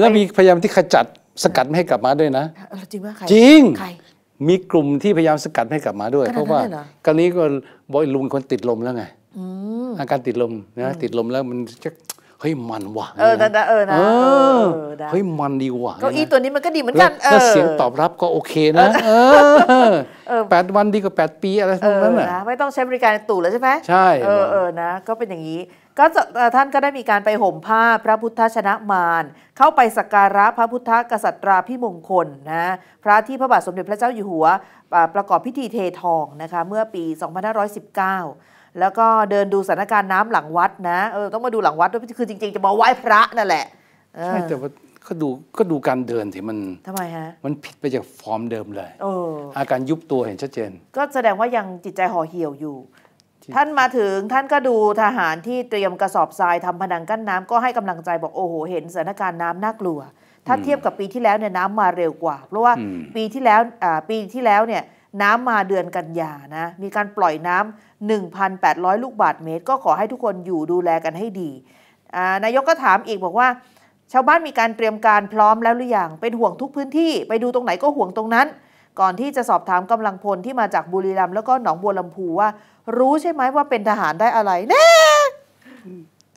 แล้วมีพยายามที่ขจัดสกัดไม่ให้กลับมาด้วยนะ จริงว่าใครจริงใครมีกลุ่มที่พยายามสกัดให้กลับมาด้วย เพราะว่าการนี้ก็บอยลุงคนติดลมแล้วไงอาการติดลมนะติดลมแล้วมันจะเฮ้ยมันว่ะเออนะเออนะเฮ้ยมันดีว่ะก็อีตัวนี้มันก็ดีเหมือนกันอล้วเสียงตอบรับก็โอเคนะแปดวันดีกว่าแปดปี อะไรพวกงนั้น่ะไม่ต้องใช้บริการตู่แล้วใช่ไหมใช่เออเออนะก็เป็นอย่างนี้ ก็ท่านก็ได้มีการไปห่มผ้าพระพุทธชนะมารเข้าไปสักการะพระพุทธกษัตราพิมงคลนะพระที่พระบาทสมเด็จพระเจ้าอยู่หัวประกอบพิธีเททองนะคะเมื่อปี 2519แล้วก็เดินดูสถานการณ์น้ำหลังวัดนะเออต้องมาดูหลังวัดด้วยคือจริงๆ จะมาไหว้พระนั่นแหละใช่ แต่ว่าก็ดูก็ดูการเดินสิมันทำไมฮะ มันผิดไปจากฟอร์มเดิมเลยออาการยุบตัวเห็นชัดเจน ก็แสดงว่ายังจิตใจห่อเหี่ยวอยู่ ท่านมาถึงท่านก็ดูทหารที่เตรียมกระสอบทราย ทำผนังกั้นน้ำก็ให้กำลังใจบอกโอ้โหเห็นสถานการณ์น้ำน่ากลัว ถ้าเทียบกับปีที่แล้วเนี่ยน้ำมาเร็วกว่าเพราะว่าปีที่แล้วปีที่แล้วเนี่ยน้ำมาเดือนกันยานะ มีการปล่อยน้ำ1,800 ลูกบาทเมตร ก็ขอให้ทุกคนอยู่ดูแลกันให้ดี นายกก็ถามอีกบอกว่า ชาวบ้านมีการเตรียมการพร้อมแล้วหรือยังเป็นห่วงทุกพื้นที่ ไปดูตรงไหนก็ห่วงตรงนั้น ก่อนที่จะสอบถามกำลังพลที่มาจากบุรีรัมย์แล้วก็หนองบัวลำพูว่า รู้ใช่ไหมว่าเป็นทหารได้อะไรเน่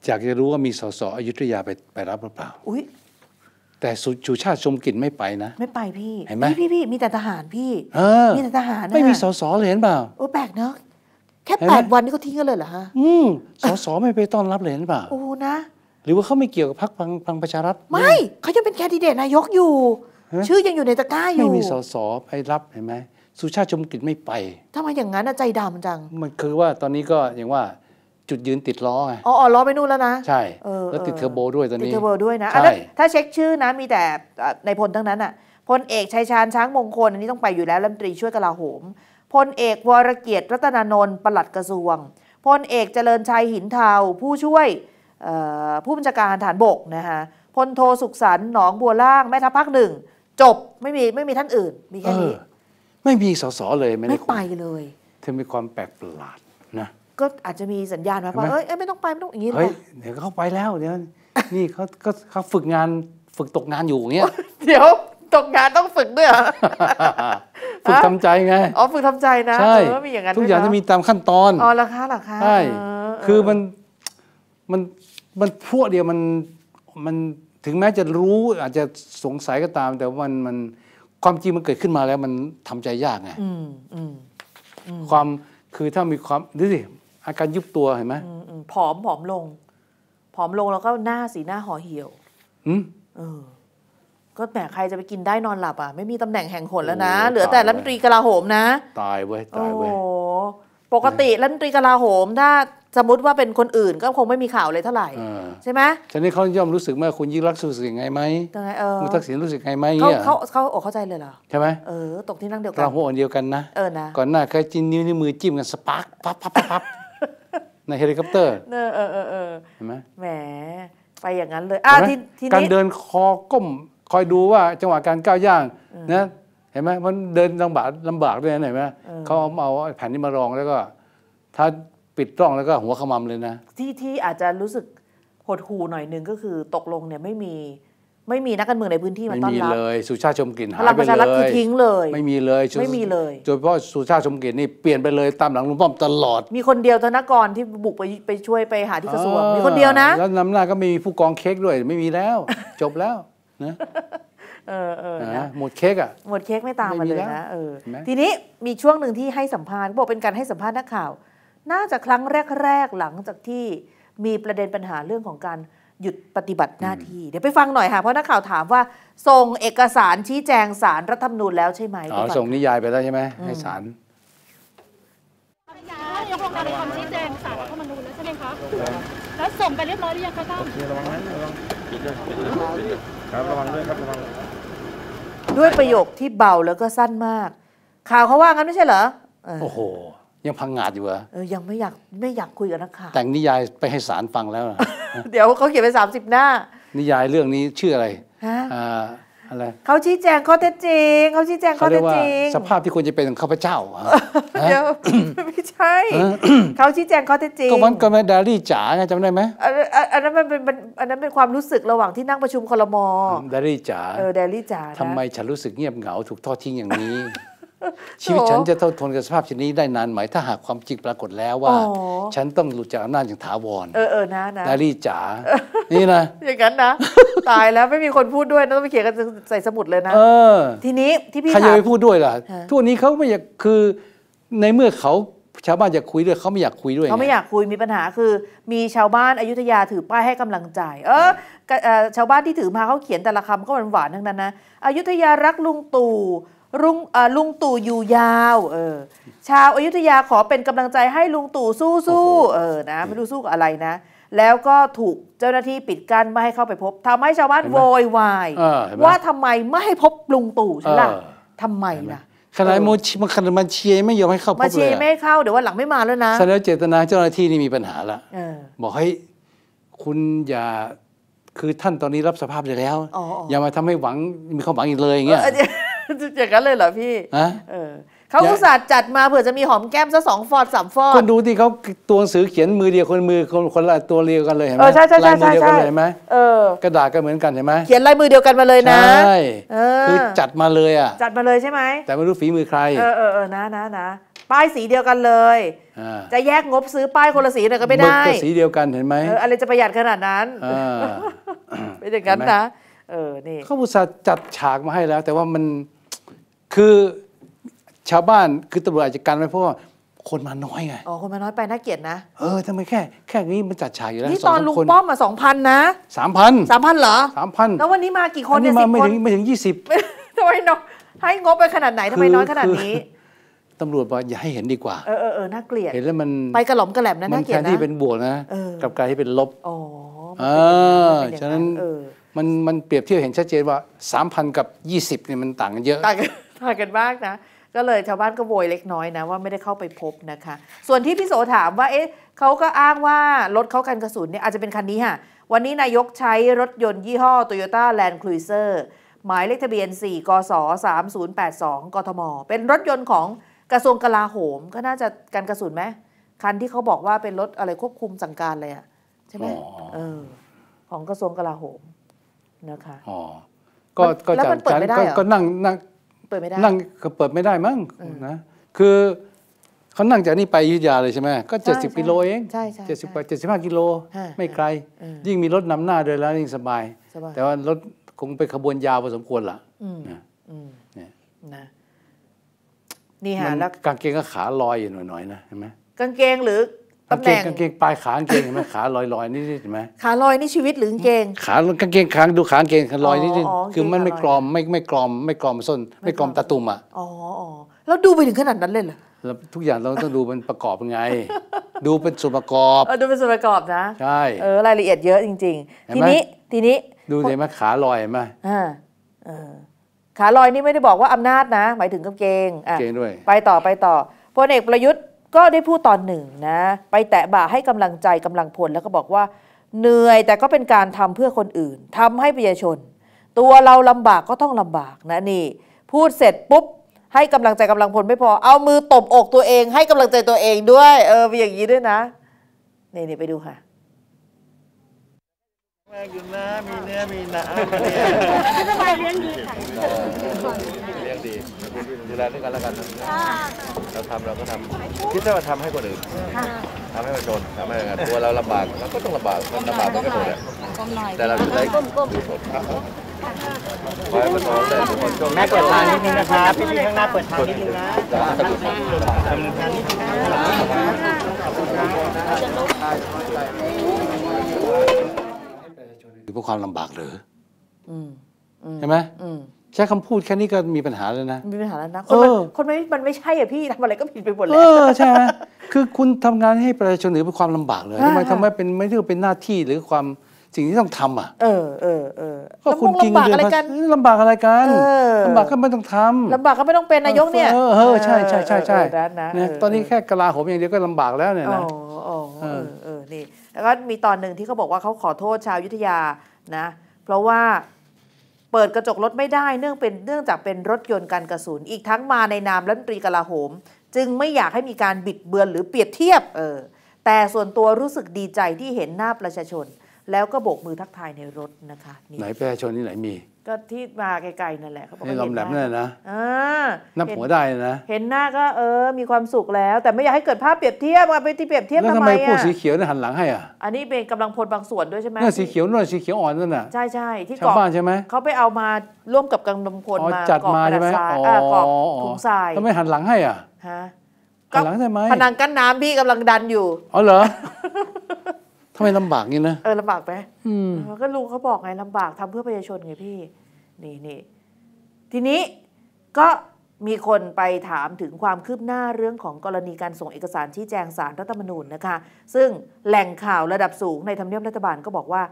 อยากจะรู้ว่ามีสสอยุธยาไปไปรับหรือเปล่าอุ้ยแต่สุชาติชมกลิ่นไม่ไปนะไม่ไปพี่เห็นไหมพี่พี่มีแต่ทหารพี่มีแต่ทหารไม่มีสสเลยเห็นเปล่า โอ้แปลกเนาะแค่แปดวันนี่เขาทิ้งกันเลยเหรอฮะอืมสสไม่ไปต้อนรับเลยเห็นเปล่าโอ้นะ หรือว่าเขาไม่เกี่ยวกับพรรคพลังประชารัฐไม่เขายังเป็นแคนดิเดตนายกอยู่ ชื่อยังอยู่ในตะกร้าอยู่ไม่มีสสไปรับเห็นไหมสุชาติชมกลิ่นไม่ไปทำไมอย่างนั้นใจดำจัง มันคือว่าตอนนี้ก็อย่างว่าจุดยืนติดล้อไงอ๋อล้อไปนู่นแล้วนะ ใช่ แล้วติดเทอร์โบด้วยตอนนี้ติดเทอร์โบด้วยนะใช่ถ้าเช็คชื่อนะมีแต่ในพลทั้งนั้นอ่ะ พลเอกชัยชาญช้างมงคลอันนี้ต้องไปอยู่แล้วรัฐมนตรีช่วยกลาโหมพลเอกวรเกียรติรัตนนนท์ปลัดกระทรวง พลเอกเจริญชัยหินเทาผู้ช่วย ผู้บัญชาการฐานบกนะคะพลโทสุขสรรหนองบัวล่าง แม่ทัพภาคหนึ่ง จบไม่มีไม่มีท่านอื่นมีแค่นี้ไม่มีสสเลยไม่ได้ไปเลยเธอมีความแปลกประหลาดก็อาจจะมีสัญญาณมาว่าเอ้ยไม่ต้องไป ไม่ต้องอย่างนี้เลยเดี๋ยวเขาไปแล้วเดี๋ยวนี่เขาก็เขาฝึกงานฝึกตกงานอยู่เงี้ยเดี๋ยวตกงานต้องฝึกด้วยฝึกทำใจไงอ๋อฝึกทำใจนะใช่มีอย่างนั้นทุกอย่างจะมีตามขั้นตอนอ๋อราคาราคาใช่คือมันมันมันพวกเดียวมันมันถึงแม้จะรู้อาจจะสงสัยก็ตาม แต่มันมันความจริงมันเกิดขึ้นมาแล้วมันทำใจยากไงความคือถ้ามีความดูสิอาการยุบตัวเห็นไหมผอมผอมลง ผอมลงแล้วก็หน้าสีหน้าห่อเหี่ยวอืมเออ ก็แหมใครจะไปกินได้นอนหลับอ่ะไม่มีตำแหน่งแห่งหนแล้วนะ เหลือแต่รัฐมนตรีกลาโหมนะตายเว้ยตายเว้ยปกติรัฐมนตรีกลาโหม ถ้าสมมติว่าเป็นคนอื่นก็คงไม่มีข่าวเลยเท่าไหร่ใช่ไหมฉะนี้เขาย่อมรู้สึกว่าคุณยิ่งรักสู้สึกยังไงไหมไงเออคุณทักษิณรู้สึกยังไงไหมเขาเขาเขาอเ้าใจเลยเหรอใช่ไหมเออตกที่นั่งเดียวกันเราหัวอันเดียวกันนะเออนะก่อนหน้าเคยจิ้มนิ้ว้วมือจิ้มกันสปาร์กปั๊บปั๊บปั๊บในเฮลิคอปเตอร์เออเออเออเห็นไหมแหม ไปอย่างนั้นเลย อ่ทีนี้ การเดินคอก้มคอยดูว่าจังหวะการก้าวย่างนะเห็นไหมมันเดินลำบากลำบากด้วยนะเห็นไหมเขาเอาแผ่นนี้มารองแล้วก็ถ้าปิดร่องแล้วก็หัวขมำเลยนะ ที่ที่อาจจะรู้สึกหดหูหน่อยนึงก็คือตกลงเนี่ยไม่มีไม่มีนักการเมืองในพื้นที่มาต้อนรับไม่มีเลยสุชาติชมกลิ่นหายไปเลยพลังประชารัฐคือทิ้งเลย ไม่มีเลยไม่มีเลยโดยเฉพาะสุชาติชมกลิ่นนี่เปลี่ยนไปเลยตามหลังลุงป้อมตลอด มีคนเดียวธนกรที่บุกไปไปช่วยไปหาที่กระทรวง มีคนเดียวนะ แล้วนำหน้าก็ไม่มีผู้กองเค้กด้วยไม่มีแล้ว จบแล้วนะ เออเออนะหมดเค้กอ่ะหมดเค้กไม่ตามมาเลยนะ เออ ทีนี้มีช่วงหนึ่งที่ให้สัมภาษณ์บอกเป็นการให้สัมภาษณ์นักข่าว น่าจะครั้งแรกๆหลังจากที่มีประเด็นปัญหาเรื่องของการหยุดปฏิบัติหน้าที่เดี๋ยวไปฟังหน่อยค่ะ เพราะนักข่าวถามว่า ส่งเอกสารชี้แจงสารรัฐธรรมนูญแล้วใช่ไหม อ๋อ ส่งนิยายไปแล้วใช่ไหม ให้สารยกลงการคำชี้แจงสารรัฐธรรมนูญแล้วใช่ไหมคะแล้วส่งไปเรียบร้อยหรือยังคะท่านระวังนะระวังครับระวังด้วยครับระวังด้วยประโยคที่เบาแล้วก็สั้นมาก ข่าวเขาว่างั้นไม่ใช่เหรอโอ้โหยังพังงาดอยู่เหรอเออยังไม่อยาก ไม่อยากคุยกับนักข่าวแต่งนิยายไปให้สารฟังแล้ว เดี๋ยวเขาเขียนไปสามสิบหน้า นิยายเรื่องนี้ชื่ออะไรอ่าอะไรเขาชี้แจงข้อเท็จจริงเขาชี้แจงข้อเท็จจริงสภาพที่ควรจะเป็นของข้าพเจ้า เดี๋ยวไม่ใช่ เขาชี้แจงข้อเท็จจริง ก็มันก็ไม่ดารี่จ๋าไงจำได้ไหมอันนั้นมันเป็นอันนั้นเป็นความรู้สึกระหว่างที่นั่งประชุมคลมดารี่จ๋า เออดารี่จ๋าทำไมฉันรู้สึกเงียบเหงาถูกทอดทิ้งอย่างนี้ชีวิตฉันจะทนทนกับสภาพชนนี้ได้นานไหม ถ้าหากความจริงปรากฏแล้วว่า ฉันต้องหลุดจากอำนาจอย่างถาวรเออเออนะนะดารี่จ๋านี่นะ อย่างนั้นนะ ตายแล้วไม่มีคนพูดด้วย ต้องไปเขียนกันใส่สมุดเลยนะออ ทีนี้ที่พี่ถามใครจะไปพูดด้วยล่ะทุกวันนี้เขาไม่อยากคือในเมื่อเขาชาวบ้านอยากคุยด้วยเขาไม่อยากคุยด้วยเขาไม่อยากคุยมีปัญหาคือ มีชาวบ้านอายุทยาถือป้ายให้กำลังใจ เออชาวบ้านที่ถือมาเขาเขียนแต่ละคำก็หวานๆทั้งนั้นนะอายุทยารักลุงตู่ลุงลุงตู่อยู่ยาวเออชาวอยุธยาขอเป็นกำลังใจให้ลุงตู่สู้สู้เออนะ ไม่รู้สู้กับอะไรนะแล้วก็ถูกเจ้าหน้าที่ปิดกั้นไม่ให้เข้าไปพบทำให้ชาวบ้านโวยวายว่าทำไมไม่ให้พบลุงตู่ใช่ไหมทำไมนะขนาดโมชมันขนาดมันเชียไม่ยอมให้เข้าพบเลยมาเชียไม่เข้าเดี๋ยววันหลังไม่มาแล้วนะแสดงเจตนาเจ้าหน้าที่นี่มีปัญหาละบอกให้คุณอย่าคือท่านตอนนี้รับสภาพไปแล้ว อย่ามาทำให้หวังมีความหวังอีกเลยอย่างเงี้ยอย่างนั้นเลยเหรอพี่เออเขาอุตส่าห์จัดมาเผื่อจะมีหอมแก้มซะสองฟอดสามฟอดคนดูที่เขาตัวหนังสือเขียนมือเดียวคนมือคนคนละตัวเรียวกันเลยเห็นไหมใช่ใช่ใช่ใช่ใช่เห็นไหมกระดาษก็เหมือนกันเห็นไหมเขียนลายมือเดียวกันมาเลยนะใช่คือจัดมาเลยอ่ะจัดมาเลยใช่ไหมแต่ไม่รู้ฝีมือใครเออเออเอนะนะนะป้ายสีเดียวกันเลยจะแยกงบซื้อป้ายคนละสีเนี่ยก็ไม่ได้ก็สีเดียวกันเห็นไหมอะไรจะประหยัดขนาดนั้นเป็นอย่างนั้นนะเออนี่เขาบุตสา์จัดฉากมาให้แล้ว แต่ว่ามันคือชาวบ้านคือตำรวจอาจจะกันไว้เพราะว่าคนมาน้อยไงอ๋อคนมาน้อยไปน่าเกลียดนะเออทำไมแค่ แค่นี้มันจัดฉากอยู่แล้วนี่ตอนลุงป้อมมาสองพันนะสามพันสามพันเหรอสามพันแล้ววันนี้มากี่คนเนี่ยสิบคนไม่ถึงไม่ถึงยี่สิบทำไมน้อยให้งบไปขนาดไหนทำไมน้อยขนาดนี้ตำรวจบอกอย่าให้เห็นดีกว่าเออเออเออน่าเกลียดเห็นแล้วมันไปกระหล่อมกระแหลมนะน่าเกลียดนะมันแทนที่เป็นบวกนะกับการให้เป็นลบอ๋อเออาฉะนั้นมันมันเปรียบเทียบเห็นชัดเจนว่าสามพันกับยี่สิบเนี่ยมันต่างกันเยอะต่างกันต่ากันมากนะ ก็เลยชาวบ้านก็โวยเล็กน้อยนะ ว่าไม่ได้เข้าไปพบนะคะ ส่วนที่พี่โสถามว่าเอ๊ะเขาก็อ้างว่ารถเขากันกระสุนเนี่ยอาจจะเป็นคันนี้ค่ะวันนี้นายกใช้รถยนต์ยี่ห้อโโตยต้าแลนด์ครูเซอร์หมายเลขทะเบียน4กส3082กทม เป็นรถยนต์ของกระทรวงกลาโหม ก็น่าจะกันกระสุนไหมคันที่เขาบอกว่าเป็นรถอะไรควบคุมสั่งการเลยอะใช่ไหมเออของกระทรวงกลาโหม นะคะอ๋อก็ก็จะก็นั่งนั่งเปิดไม่ได้นั่งก็เปิดไม่ได้มั้งนะคือเขานั่งจากนี่ไปยุธยาเลยใช่ไหมก็เจ็ดสิบกิโลเองเจ็ดสิบเจ็ดสิบห้ากิโล ไม่ไกลยิ่งมีรถนำหน้าเดินแล้วยิ่งสบาย แต่ว่ารถคงไปขบวนยาวพอสมควรล่ะนี่ฮะแล้วกางเกงก็ขาลอยอยู่หน่อยๆนะเห็นไหมกางเกงหรือตำแหเกงกางเกงปลายขากางเกงเห็นไหมขาลอยลอยนี่ใช่ไหมขาลอยนี่ชีวิตหรือกางเกงขากางเกงค้างดูขากางเกงขาลอยนี่คือมันไม่กรอมไม่ไม่กรอมไม่กรอมส้น ไม่กรอมตะตุ่มอ่ะอ๋อแล้วดูไปถึงขนาดนั้นเลยเหรอแล้วทุกอย่างเราต้องดูมันประกอบยังไง ดูเป็นส่วนประกอบดูเป็นส่วนประกอบนะใช่เออรายละเอียดเยอะจริงๆทีนี้ทีนี้ ดูเลยไหมขาลอยไหมอ่าเออขาลอยนี่ไม่ได้บอกว่าอำนาจนะ หมายถึงกางเกงอ่ะเกงด้วยไปต่อไปต่อพลเอกประยุทธ์ก็ได้พูดตอนหนึ่งนะ ไปแตะบ่าให้กำลังใจกำลังพลแล้วก็บอกว่า เหนื่อยแต่ก็เป็นการทำเพื่อคนอื่นทำให้ประชาชน ตัวเราลำบากก็ต้องลำบากนะนี่ พูดเสร็จปุ๊บ ให้กำลังใจกำลังพลไม่พอเอามือตบอกตัวเอง ให้กำลังใจตัวเองด้วยเออ็นอย่างนี้ด้วยนะนี่นี่ไปดูค่ะอยู่นะมีเนื้อมีหนังสบายเลี้ยงดีเลี้ยงดีดูแลด้วยกันแล้วกัน เราทำเราก็ทำคิดได้ว่าทำให้คนอื่นทำให้ประชาชนทำให้กันตัวเราลำบากเราก็ต้องลำบาก คนลำบากก็หมดแหละแต่เราใช้ก้ก้มขอใหประชาชนกคโชคแม่เปิดทางนิดนึงนะครับพี่ข้างหน้าเปิดทางนิดนึงนะทำงานนิดนึงนะเพราะความลำบากหรือใช่ไหมใช้คำพูดแค่นี้ก็มีปัญหาแล้วนะมีปัญหาแล้วนะคนคนไม่มันไม่ใช่อ่ะ พี่ทำอะไรก็ผิดไปหมดเลออใช่ไหมคือคุณทำงานให้ประชาชนหรือเพราะความลำบากเลยทำไมทำไมเป็นไม่ใช่เป็นหน้าที่หรือความสิ่งที่ต้องทำอ่ะเออเออเออก็คุณกินเดกันลำบากอะไรกันลำบากก็ไม่ต้องทำ ลำบากก็ไม่ต้องเป็นนายก เนี่ยเออเออใช่ใช่ใช่ใช่ตอนนี้แค่กลาโหมอย่างเดียวก็ลำบากแล้วเนี่ยนะออออ๋๋เออเออนี่แล้วก็มีตอนหนึ่งที่เขาบอกว่าเขาขอโทษชาวยุทธยานะ เพราะว่าเปิดกระจกรถไม่ได้ เนื่องเป็นเนื่องจากเป็นรถยนต์กันกระสุนอีกทั้งมาในนามรัฐมนตรีกลาโหม จึงไม่อยากให้มีการบิดเบือนหรือเปรียบเทียบเออ แต่ส่วนตัวรู้สึกดีใจที่เห็นหน้าประชาชน แล้วก็โบกมือทักทายในรถนะคะไหนประชาชนที่ไหนมีก็ที่มาไกลๆนั่นแหละเขาบอกนห่ลำแหลมนั่นนะนับหัวได้นะเห็นหน้าก็เออมีความสุขแล้ว แต่ไม่อยากให้เกิดภาพเปรียบเทียบมาไปที่เปรียบเทียบทำไมอ่ะแล้วทำไมผู้สีเขียวนี่หันหลังให้อ่ะอันนี้เป็นกำลังพลบางส่วนด้วยใช่ไหมนี่สีเขียวนู่นสีเขียวอ่อนนั่นน่ะใช่ใช่ที่เกาะบ้านใช่ไหมเขาไปเอามาร่วมกับกำลังพลมาจัดมาใช่ไหมอ๋อกอบถุงทรายทำไมหันหลังให้อ่ะฮะหันหลังใช่ไหมพนังกั้นน้ำพี่กำลังดันอยู่อ๋อเหรอทำไมลำบากนี่นะเออลำบากไหมมก็ลุงเขาบอกไงลำบากทำเพื่อประชาชนไงพี่ นี่นี่ ทีนี้ก็มีคนไปถามถึงความคืบหน้าเรื่องของกรณีการส่งเอกสารชี้แจงสารรัฐธรรมนูญนะคะซึ่งแหล่งข่าวระดับสูงในทำเนียบรัฐบาลก็บอกว่า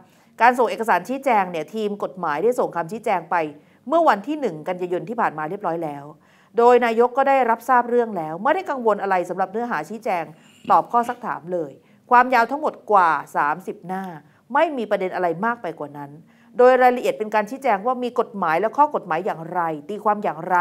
การส่งเอกสารชี้แจงเนี่ย ทีมกฎหมายได้ส่งคำชี้แจงไป เมื่อวันที่ 1กันยายนที่ผ่านมาเรียบร้อยแล้ว โดยนายกก็ได้รับทราบเรื่องแล้ว ไม่ได้กังวลอะไรสำหรับเนื้อหาชี้แจง ตอบข้อสักถามเลยความยาวทั้งหมดกว่า 30 หน้าไม่มีประเด็นอะไรมากไปกว่านั้น โดยรายละเอียดเป็นการชี้แจงว่ามีกฎหมายและข้อกฎหมายอย่างไร ตีความอย่างไร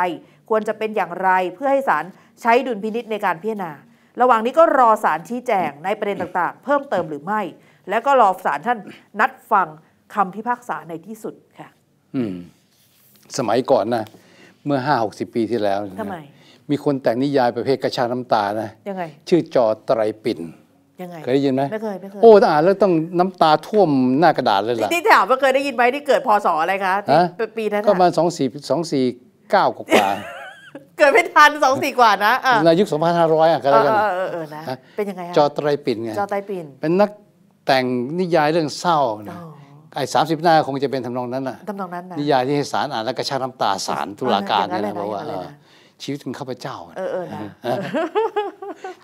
ควรจะเป็นอย่างไร เพื่อให้ศาลใช้ดุลพินิษในการพิจารณา ระหว่างนี้ก็รอศาลชี้แจงในประเด็นต่าง ๆ เพิ่มเติมหรือไม่ และก็รอศาลท่านนัดฟัง คำพิพากษาในที่สุดค่ะสมัยก่อนนะเมื่อห้าหกสิบปีที่แล้วทำไม มีคนแต่งนิยายประเภทกระชาน้ำตานะยังไง ชื่อจอไตรปิ่นังไงเคยได้ยินไหมไม่เคย ไม่เคย โอ้ ต้องอ่านแล้วต้องน้ำตาท่วมหน้ากระดาษเลยล่ะที่ถามว่าเคยได้ยินไหมที่เกิดพศอะไรคะปีนั้นก็ประมาณสองสี่สองสี่เก้ากว่า เกิดไม่ทันสองสี่กว่านะในยุคสองพันห้าร้อยอะก็แล้วกันเป็นยังไงจอไตรปิ่นไงจอไตรปิ่นเป็นนักแต่งนิยายเรื่องเศร้าไอ้สามสิบหน้าคงจะเป็นทำนองนั้นน่ะทำนองนั้นนะนิยายที่ให้สารอ่านแล้วกระชากน้ำตาสารตุลาการนี่แนะเพราะว่าชีวิตเป็นข้าพเจ้า เออเออนะ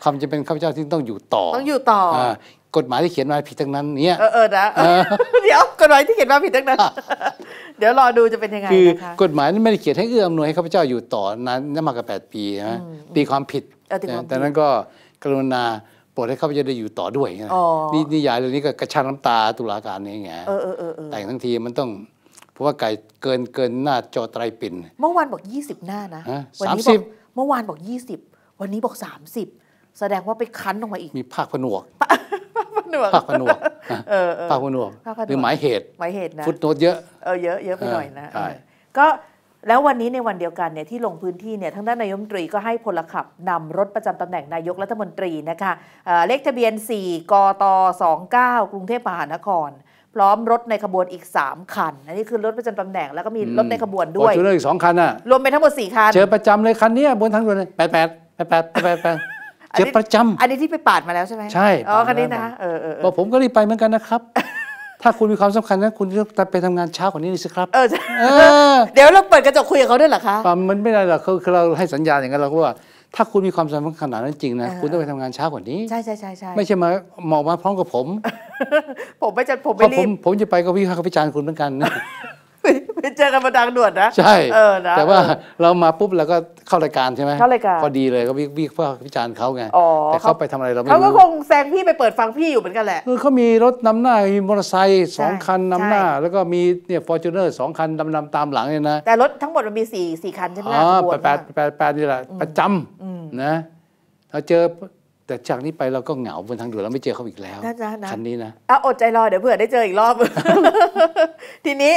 ความจะเป็นข้าพเจ้าที่ต้องอยู่ต่อ ต้องอยู่ต่อ กฎหมายที่เขียนมาผิดทั้งนั้นเนี่ยเออเออนะเดี๋ยวกฎหมายที่เขียนมาผิดทั้งนั้น เดี๋ยวรอดูจะเป็นยังไงคือกฎหมายนั้นไม่ได้เขียนให้เอื้ออำนวยให้ข้าพเจ้าอยู่ต่อนานมากกว่าแปดปีนะตีความผิด แต่นั้นก็กรุณาโปรดให้ข้าพเจ้าได้อยู่ต่อด้วยนี่นิยายเรื่องนี้ก็กระชากน้ำตาตุลาการนี่ไงแต่งทั้งทีมันต้องราะว่าไก่เกินเกินหน้าจอไตรปินเมื่อวานบอก 20 หน้านะ วันนี้บอกเมื่อวานบอก 20 วันนี้บอก 30 แสดงว่าไปคั้นลงมาอีก มีภาคผนวก ภาคผนวก ภาคผนวกหรือหมายเหตุ หมายเหตุนะ ฟุตโนตเยอะ เออเยอะเยอะไปหน่อยนะ ก็แล้ววันนี้ในวันเดียวกันเนี่ยที่ลงพื้นที่เนี่ยทั้งด้านนายมนตรีก็ให้พลขับนำรถประจำตำแหน่งนายกรัฐมนตรีนะคะเลขทะเบียน 4กต29 กรุงเทพมหานครพร้อมรถในขบวนอีก3คันอันนี้คือรถประจำตำแหน่งแล้วก็มีรถในขบวนด้วยจูเนรถอีกสองคันน่ะ รวมเป็นทั้งหมด4คัน เจอประจำเลยคันนี้บนทางด่วนแปดแปดแปดแปดแปดเจอประจำ อันนี้ที่ไปปาดมาแล้วใช่ไหมใช่อ๋อคันนี้นะเออเออผมก็รีบไปเหมือนกันนะครับ ถ้าคุณมีความสำคัญนะคุณจะไปทำงานเช้ากว่านี้นสิครับ เออเดี๋ยวเราเปิดกระจกคุยกับเขาด้วยเหรอคะมันไม่ได้หรอกคือเราให้สัญญาอย่างนั้นเราก็ว่าถ้าคุณมีความสำคัญขนาดนั้นจริง นะคุณต้องไปทำงานเช้ากว่านี้ใช่ใช่ใช่ไม่ใช่มามาะมาพร้อมกับผมผมไม่จะผมไม่รีบผมจะไปก็วิพากษ์วิจารณ์คุณเหมือนกันนะไปเจอกันมาดังด่วนนะ ใช่เออนะแต่ว่าเรามาปุ๊บเราก็เข้ารายการใช่ไหมเข้ารายการพอดีเลยก็วิวิพากษ์วิจารณ์เขาไงแต่เขาไปทำอะไรเราไม่รู้เขาก็คงแซงพี่ไปเปิดฟังพี่อยู่เหมือนกันแหละ คือเขามีรถนำหน้ามีมอเตอร์ไซค์สองคันนำหน้า แล้วก็มีเนี่ยฟอร์จูเนอร์สองคันดำนำตามหลังเนี่ยนะแต่รถทั้งหมดมันมีสี่สี่คันใช่ไหมอ๋อแปดแปดแปดนี่แหละประจำนะเราเจอแต่จากนี้ไปเราก็เหงาบนทางด่วนเราไม่เจอเขาอีกแล้ว คันนี้นะออดใจรอ เดี๋ยวเผื่อได้เจออีกรอบ ทีนี้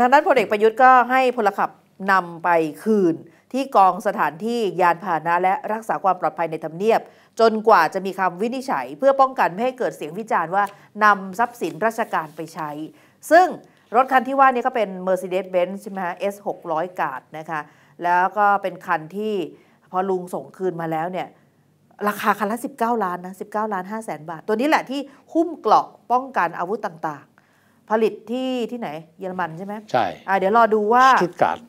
ทางด้านพลเอกประยุทธ์ก็ให้พลขับนำไปคืน ที่กองสถานที่ยานพาหนะ และรักษาความปลอดภัยในทำเนียบ จนกว่าจะมีคำวินิจฉัยเพื่อป้องกันไม่ให้เกิดเสียงวิจารณ์ว่านำทรัพย์สินราชการไปใช้ ซึ่งรถคันที่ว่านี้ก็เป็น Mercedes-Benz ใช่ไหมฮะ S 6 0 0กาดนะคะแล้วก็เป็นคันที่พอลุงส่งคืนมาแล้วเนี่ยราคาคันละ19 ล้านนะ 19 ล้าน5แสนบาท ตัวนี้แหละที่หุ้มเกราะป้องกันอาวุธต่างๆ ผลิตที่ที่ไหนเยอรมันใช่ไหมใช่ เดี๋ยวรอดูว่า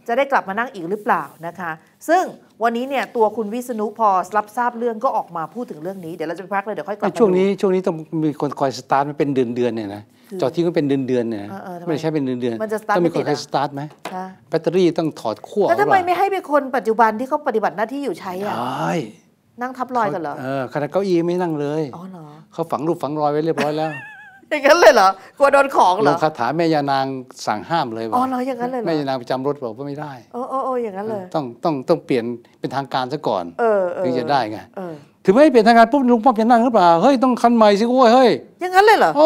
จะได้กลับมานั่งอีกหรือเปล่านะคะ ซึ่งวันนี้เนี่ย ตัวคุณวิษณุพอรับทราบเรื่องก็ออกมาพูดถึงเรื่องนี้ เดี๋ยวเราจะพักเลย เดี๋ยวค่อยกลับมาช่วงนี้ช่วงนี้ต้องมีคนคอยสตาร์ทมันเป็นเดือนเดือนเนี่ยนะจอดที่ก็เป็นเดือนเดือนเนี่ยไม่ใช่เป็นเดือนเดือนต้องมีคนคอยสตาร์ทไหมแบตเตอรี่ต้องถอดขั้วแล้วทำไมไม่ให้เป็นคนปัจจุบันที่เขาปฏิบัติหน้าที่อยู่ใช้อ่ะนั่งทับรอยกันเหรอ เออขนาดเก้าอี้ไม่นั่งเลย อ๋อเหรอ เขาฝังรูปฝังรอยไว้เรียบร้อยแล้ว อย่างนั้นเลยเหรอ กลัวโดนของเหรลองคาถาแม่ยานางสั่งห้ามเลยบอกอ๋อเหรอ อย่างนั้นเลยแม่ยานางประจำรถบอกว่าไม่ได้โอ้โอ้ออย่างนั้นเลย ต้อง ต้อง ต้องเปลี่ยนเป็นทางการซะก่อนเออถึงจะได้ไงเถือไม่เปลี่ยนทางการปุ๊บลุงป้อมจะนั่งหรือเปล่าเฮ้ย ต้องคันใหม่สิโว้ยเฮ้ยอย่างนั้นเลยเหรอโ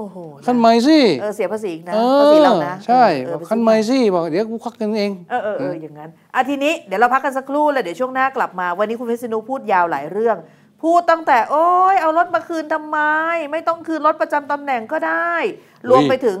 อ้โหคันใหม่สิเออเสียภาษีอีกนะภาษีเรานะใช่คันใหม่สิบอกเดี๋ยวกูควักกันเองเออเออเออย่างนั้นอ่ะทีนี้เดี๋ยวเราพักกันสักครู่แล้วเดี๋ยวช่วงหน้ากลับมาวันนี้คุณศิษณุพูดยาวหลายเรื่องพูดตั้งแต่โอ้ยเอารถมาคืนทำไมไม่ต้องคืนรถประจำตำแหน่งก็ได้ รวมไปถึง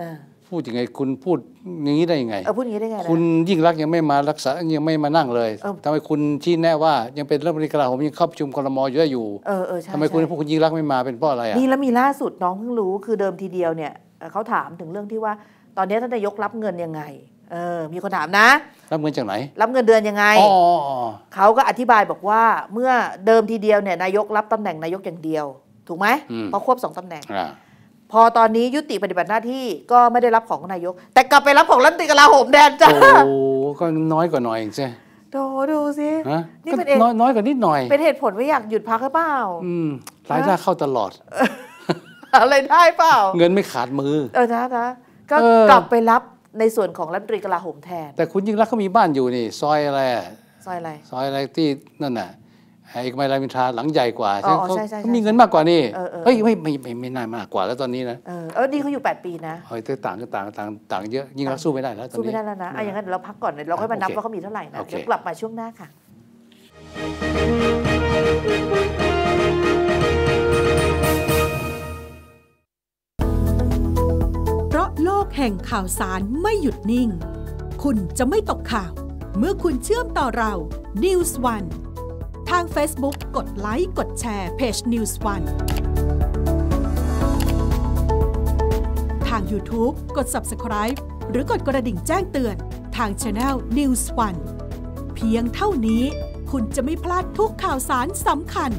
อ่าพูดยังไง คุณพูดอย่างนี้ได้ยังไงเออพูดอย่างนี้ได้ไงคุณยิ่งรักยังไม่มารักษายังไม่มานั่งเลยเออทำไมคุณชี้แน่ว่ายังเป็นรัฐมนตรีกลาโหมยังเข้าประชุมคอรมอยู่ได้อยู่เออเออใช่ทำไมคุณพูดคุณยิ่งรักไม่มาเป็นเพราะอะไรอ่ะนี่แล้วมีล่าสุดน้องเพิ่งรู้ คือเดิมทีเดียว เนี่ยเขาถามถึงเรื่องที่ว่า ตอนนี้ท่านนายกรับเงินยังไงเออมีคนถามนะ รับเงินจากไหน รับเงินเดือนยังไงอ๋อเขาก็อธิบายบอกว่าเมื่อเดิมทีเดียวเนี่ยนายกรับตำแหน่งนายกอย่างเดียวถูกไหมเพรพอควบสองตำแหน่งพอตอนนี้ยุติปฏิบัติหน้าที่ก็ไม่ได้รับของนายก แต่กลับไปรับของรัฐมนตรีกลาโหมแทนจ้าโอ้ก็น้อยกว่าน่อยเองใช่โดดูสินี่เป็นน้อยน้อยกว่านิดหน่อย เป็นเหตุผลว่าอยากหยุดพักหรือเปล่าอืมรายได้เข้าตลอดอะไรได้เปล่าเงินไม่ขาดมือเออจ้าจ้าก็กลับไปรับในส่วนของรัฐมนตรีกลาโหมแทนแต่คุณยิ่งรักเขามีบ้านอยู่นี่ ซอยอะไรซอยอะไรซอยอะไรที่นั่นน่ะไอ้กมไรรามินทราหลังใหญ่กว่าใช่ไหมเขามีเงินมากกว่านี่เฮ้ยไม่ไม่ไม่นาน่ามากกว่าแล้วตอนนี้นะเออดีเขาอยู่ 8 ปีนะเฮ้ยต่างก็ต่างต่างต่างเยอะยิ่งเราสู้ไม่ได้แล้วตอนนี้สู้ไม่ได้แล้วนะไอ้ยังงั้นเราพักก่อนเราค่อยมานับว่าเขามีเท่าไหร่นะเดี๋ยวกลับมาช่วงหน้าค่ะเพราะโลกแห่งข่าวสารไม่หยุดนิ่ง คุณจะไม่ตกข่าว เมื่อคุณเชื่อมต่อเรา News One ทาง Facebook กดไลค์กดแชร์เพจ News One ทาง YouTube กด Subscribe หรือกดกระดิ่งแจ้งเตือน ทาง Channel News One เพียงเท่านี้คุณจะไม่พลาดทุกข่าวสารสำคัญ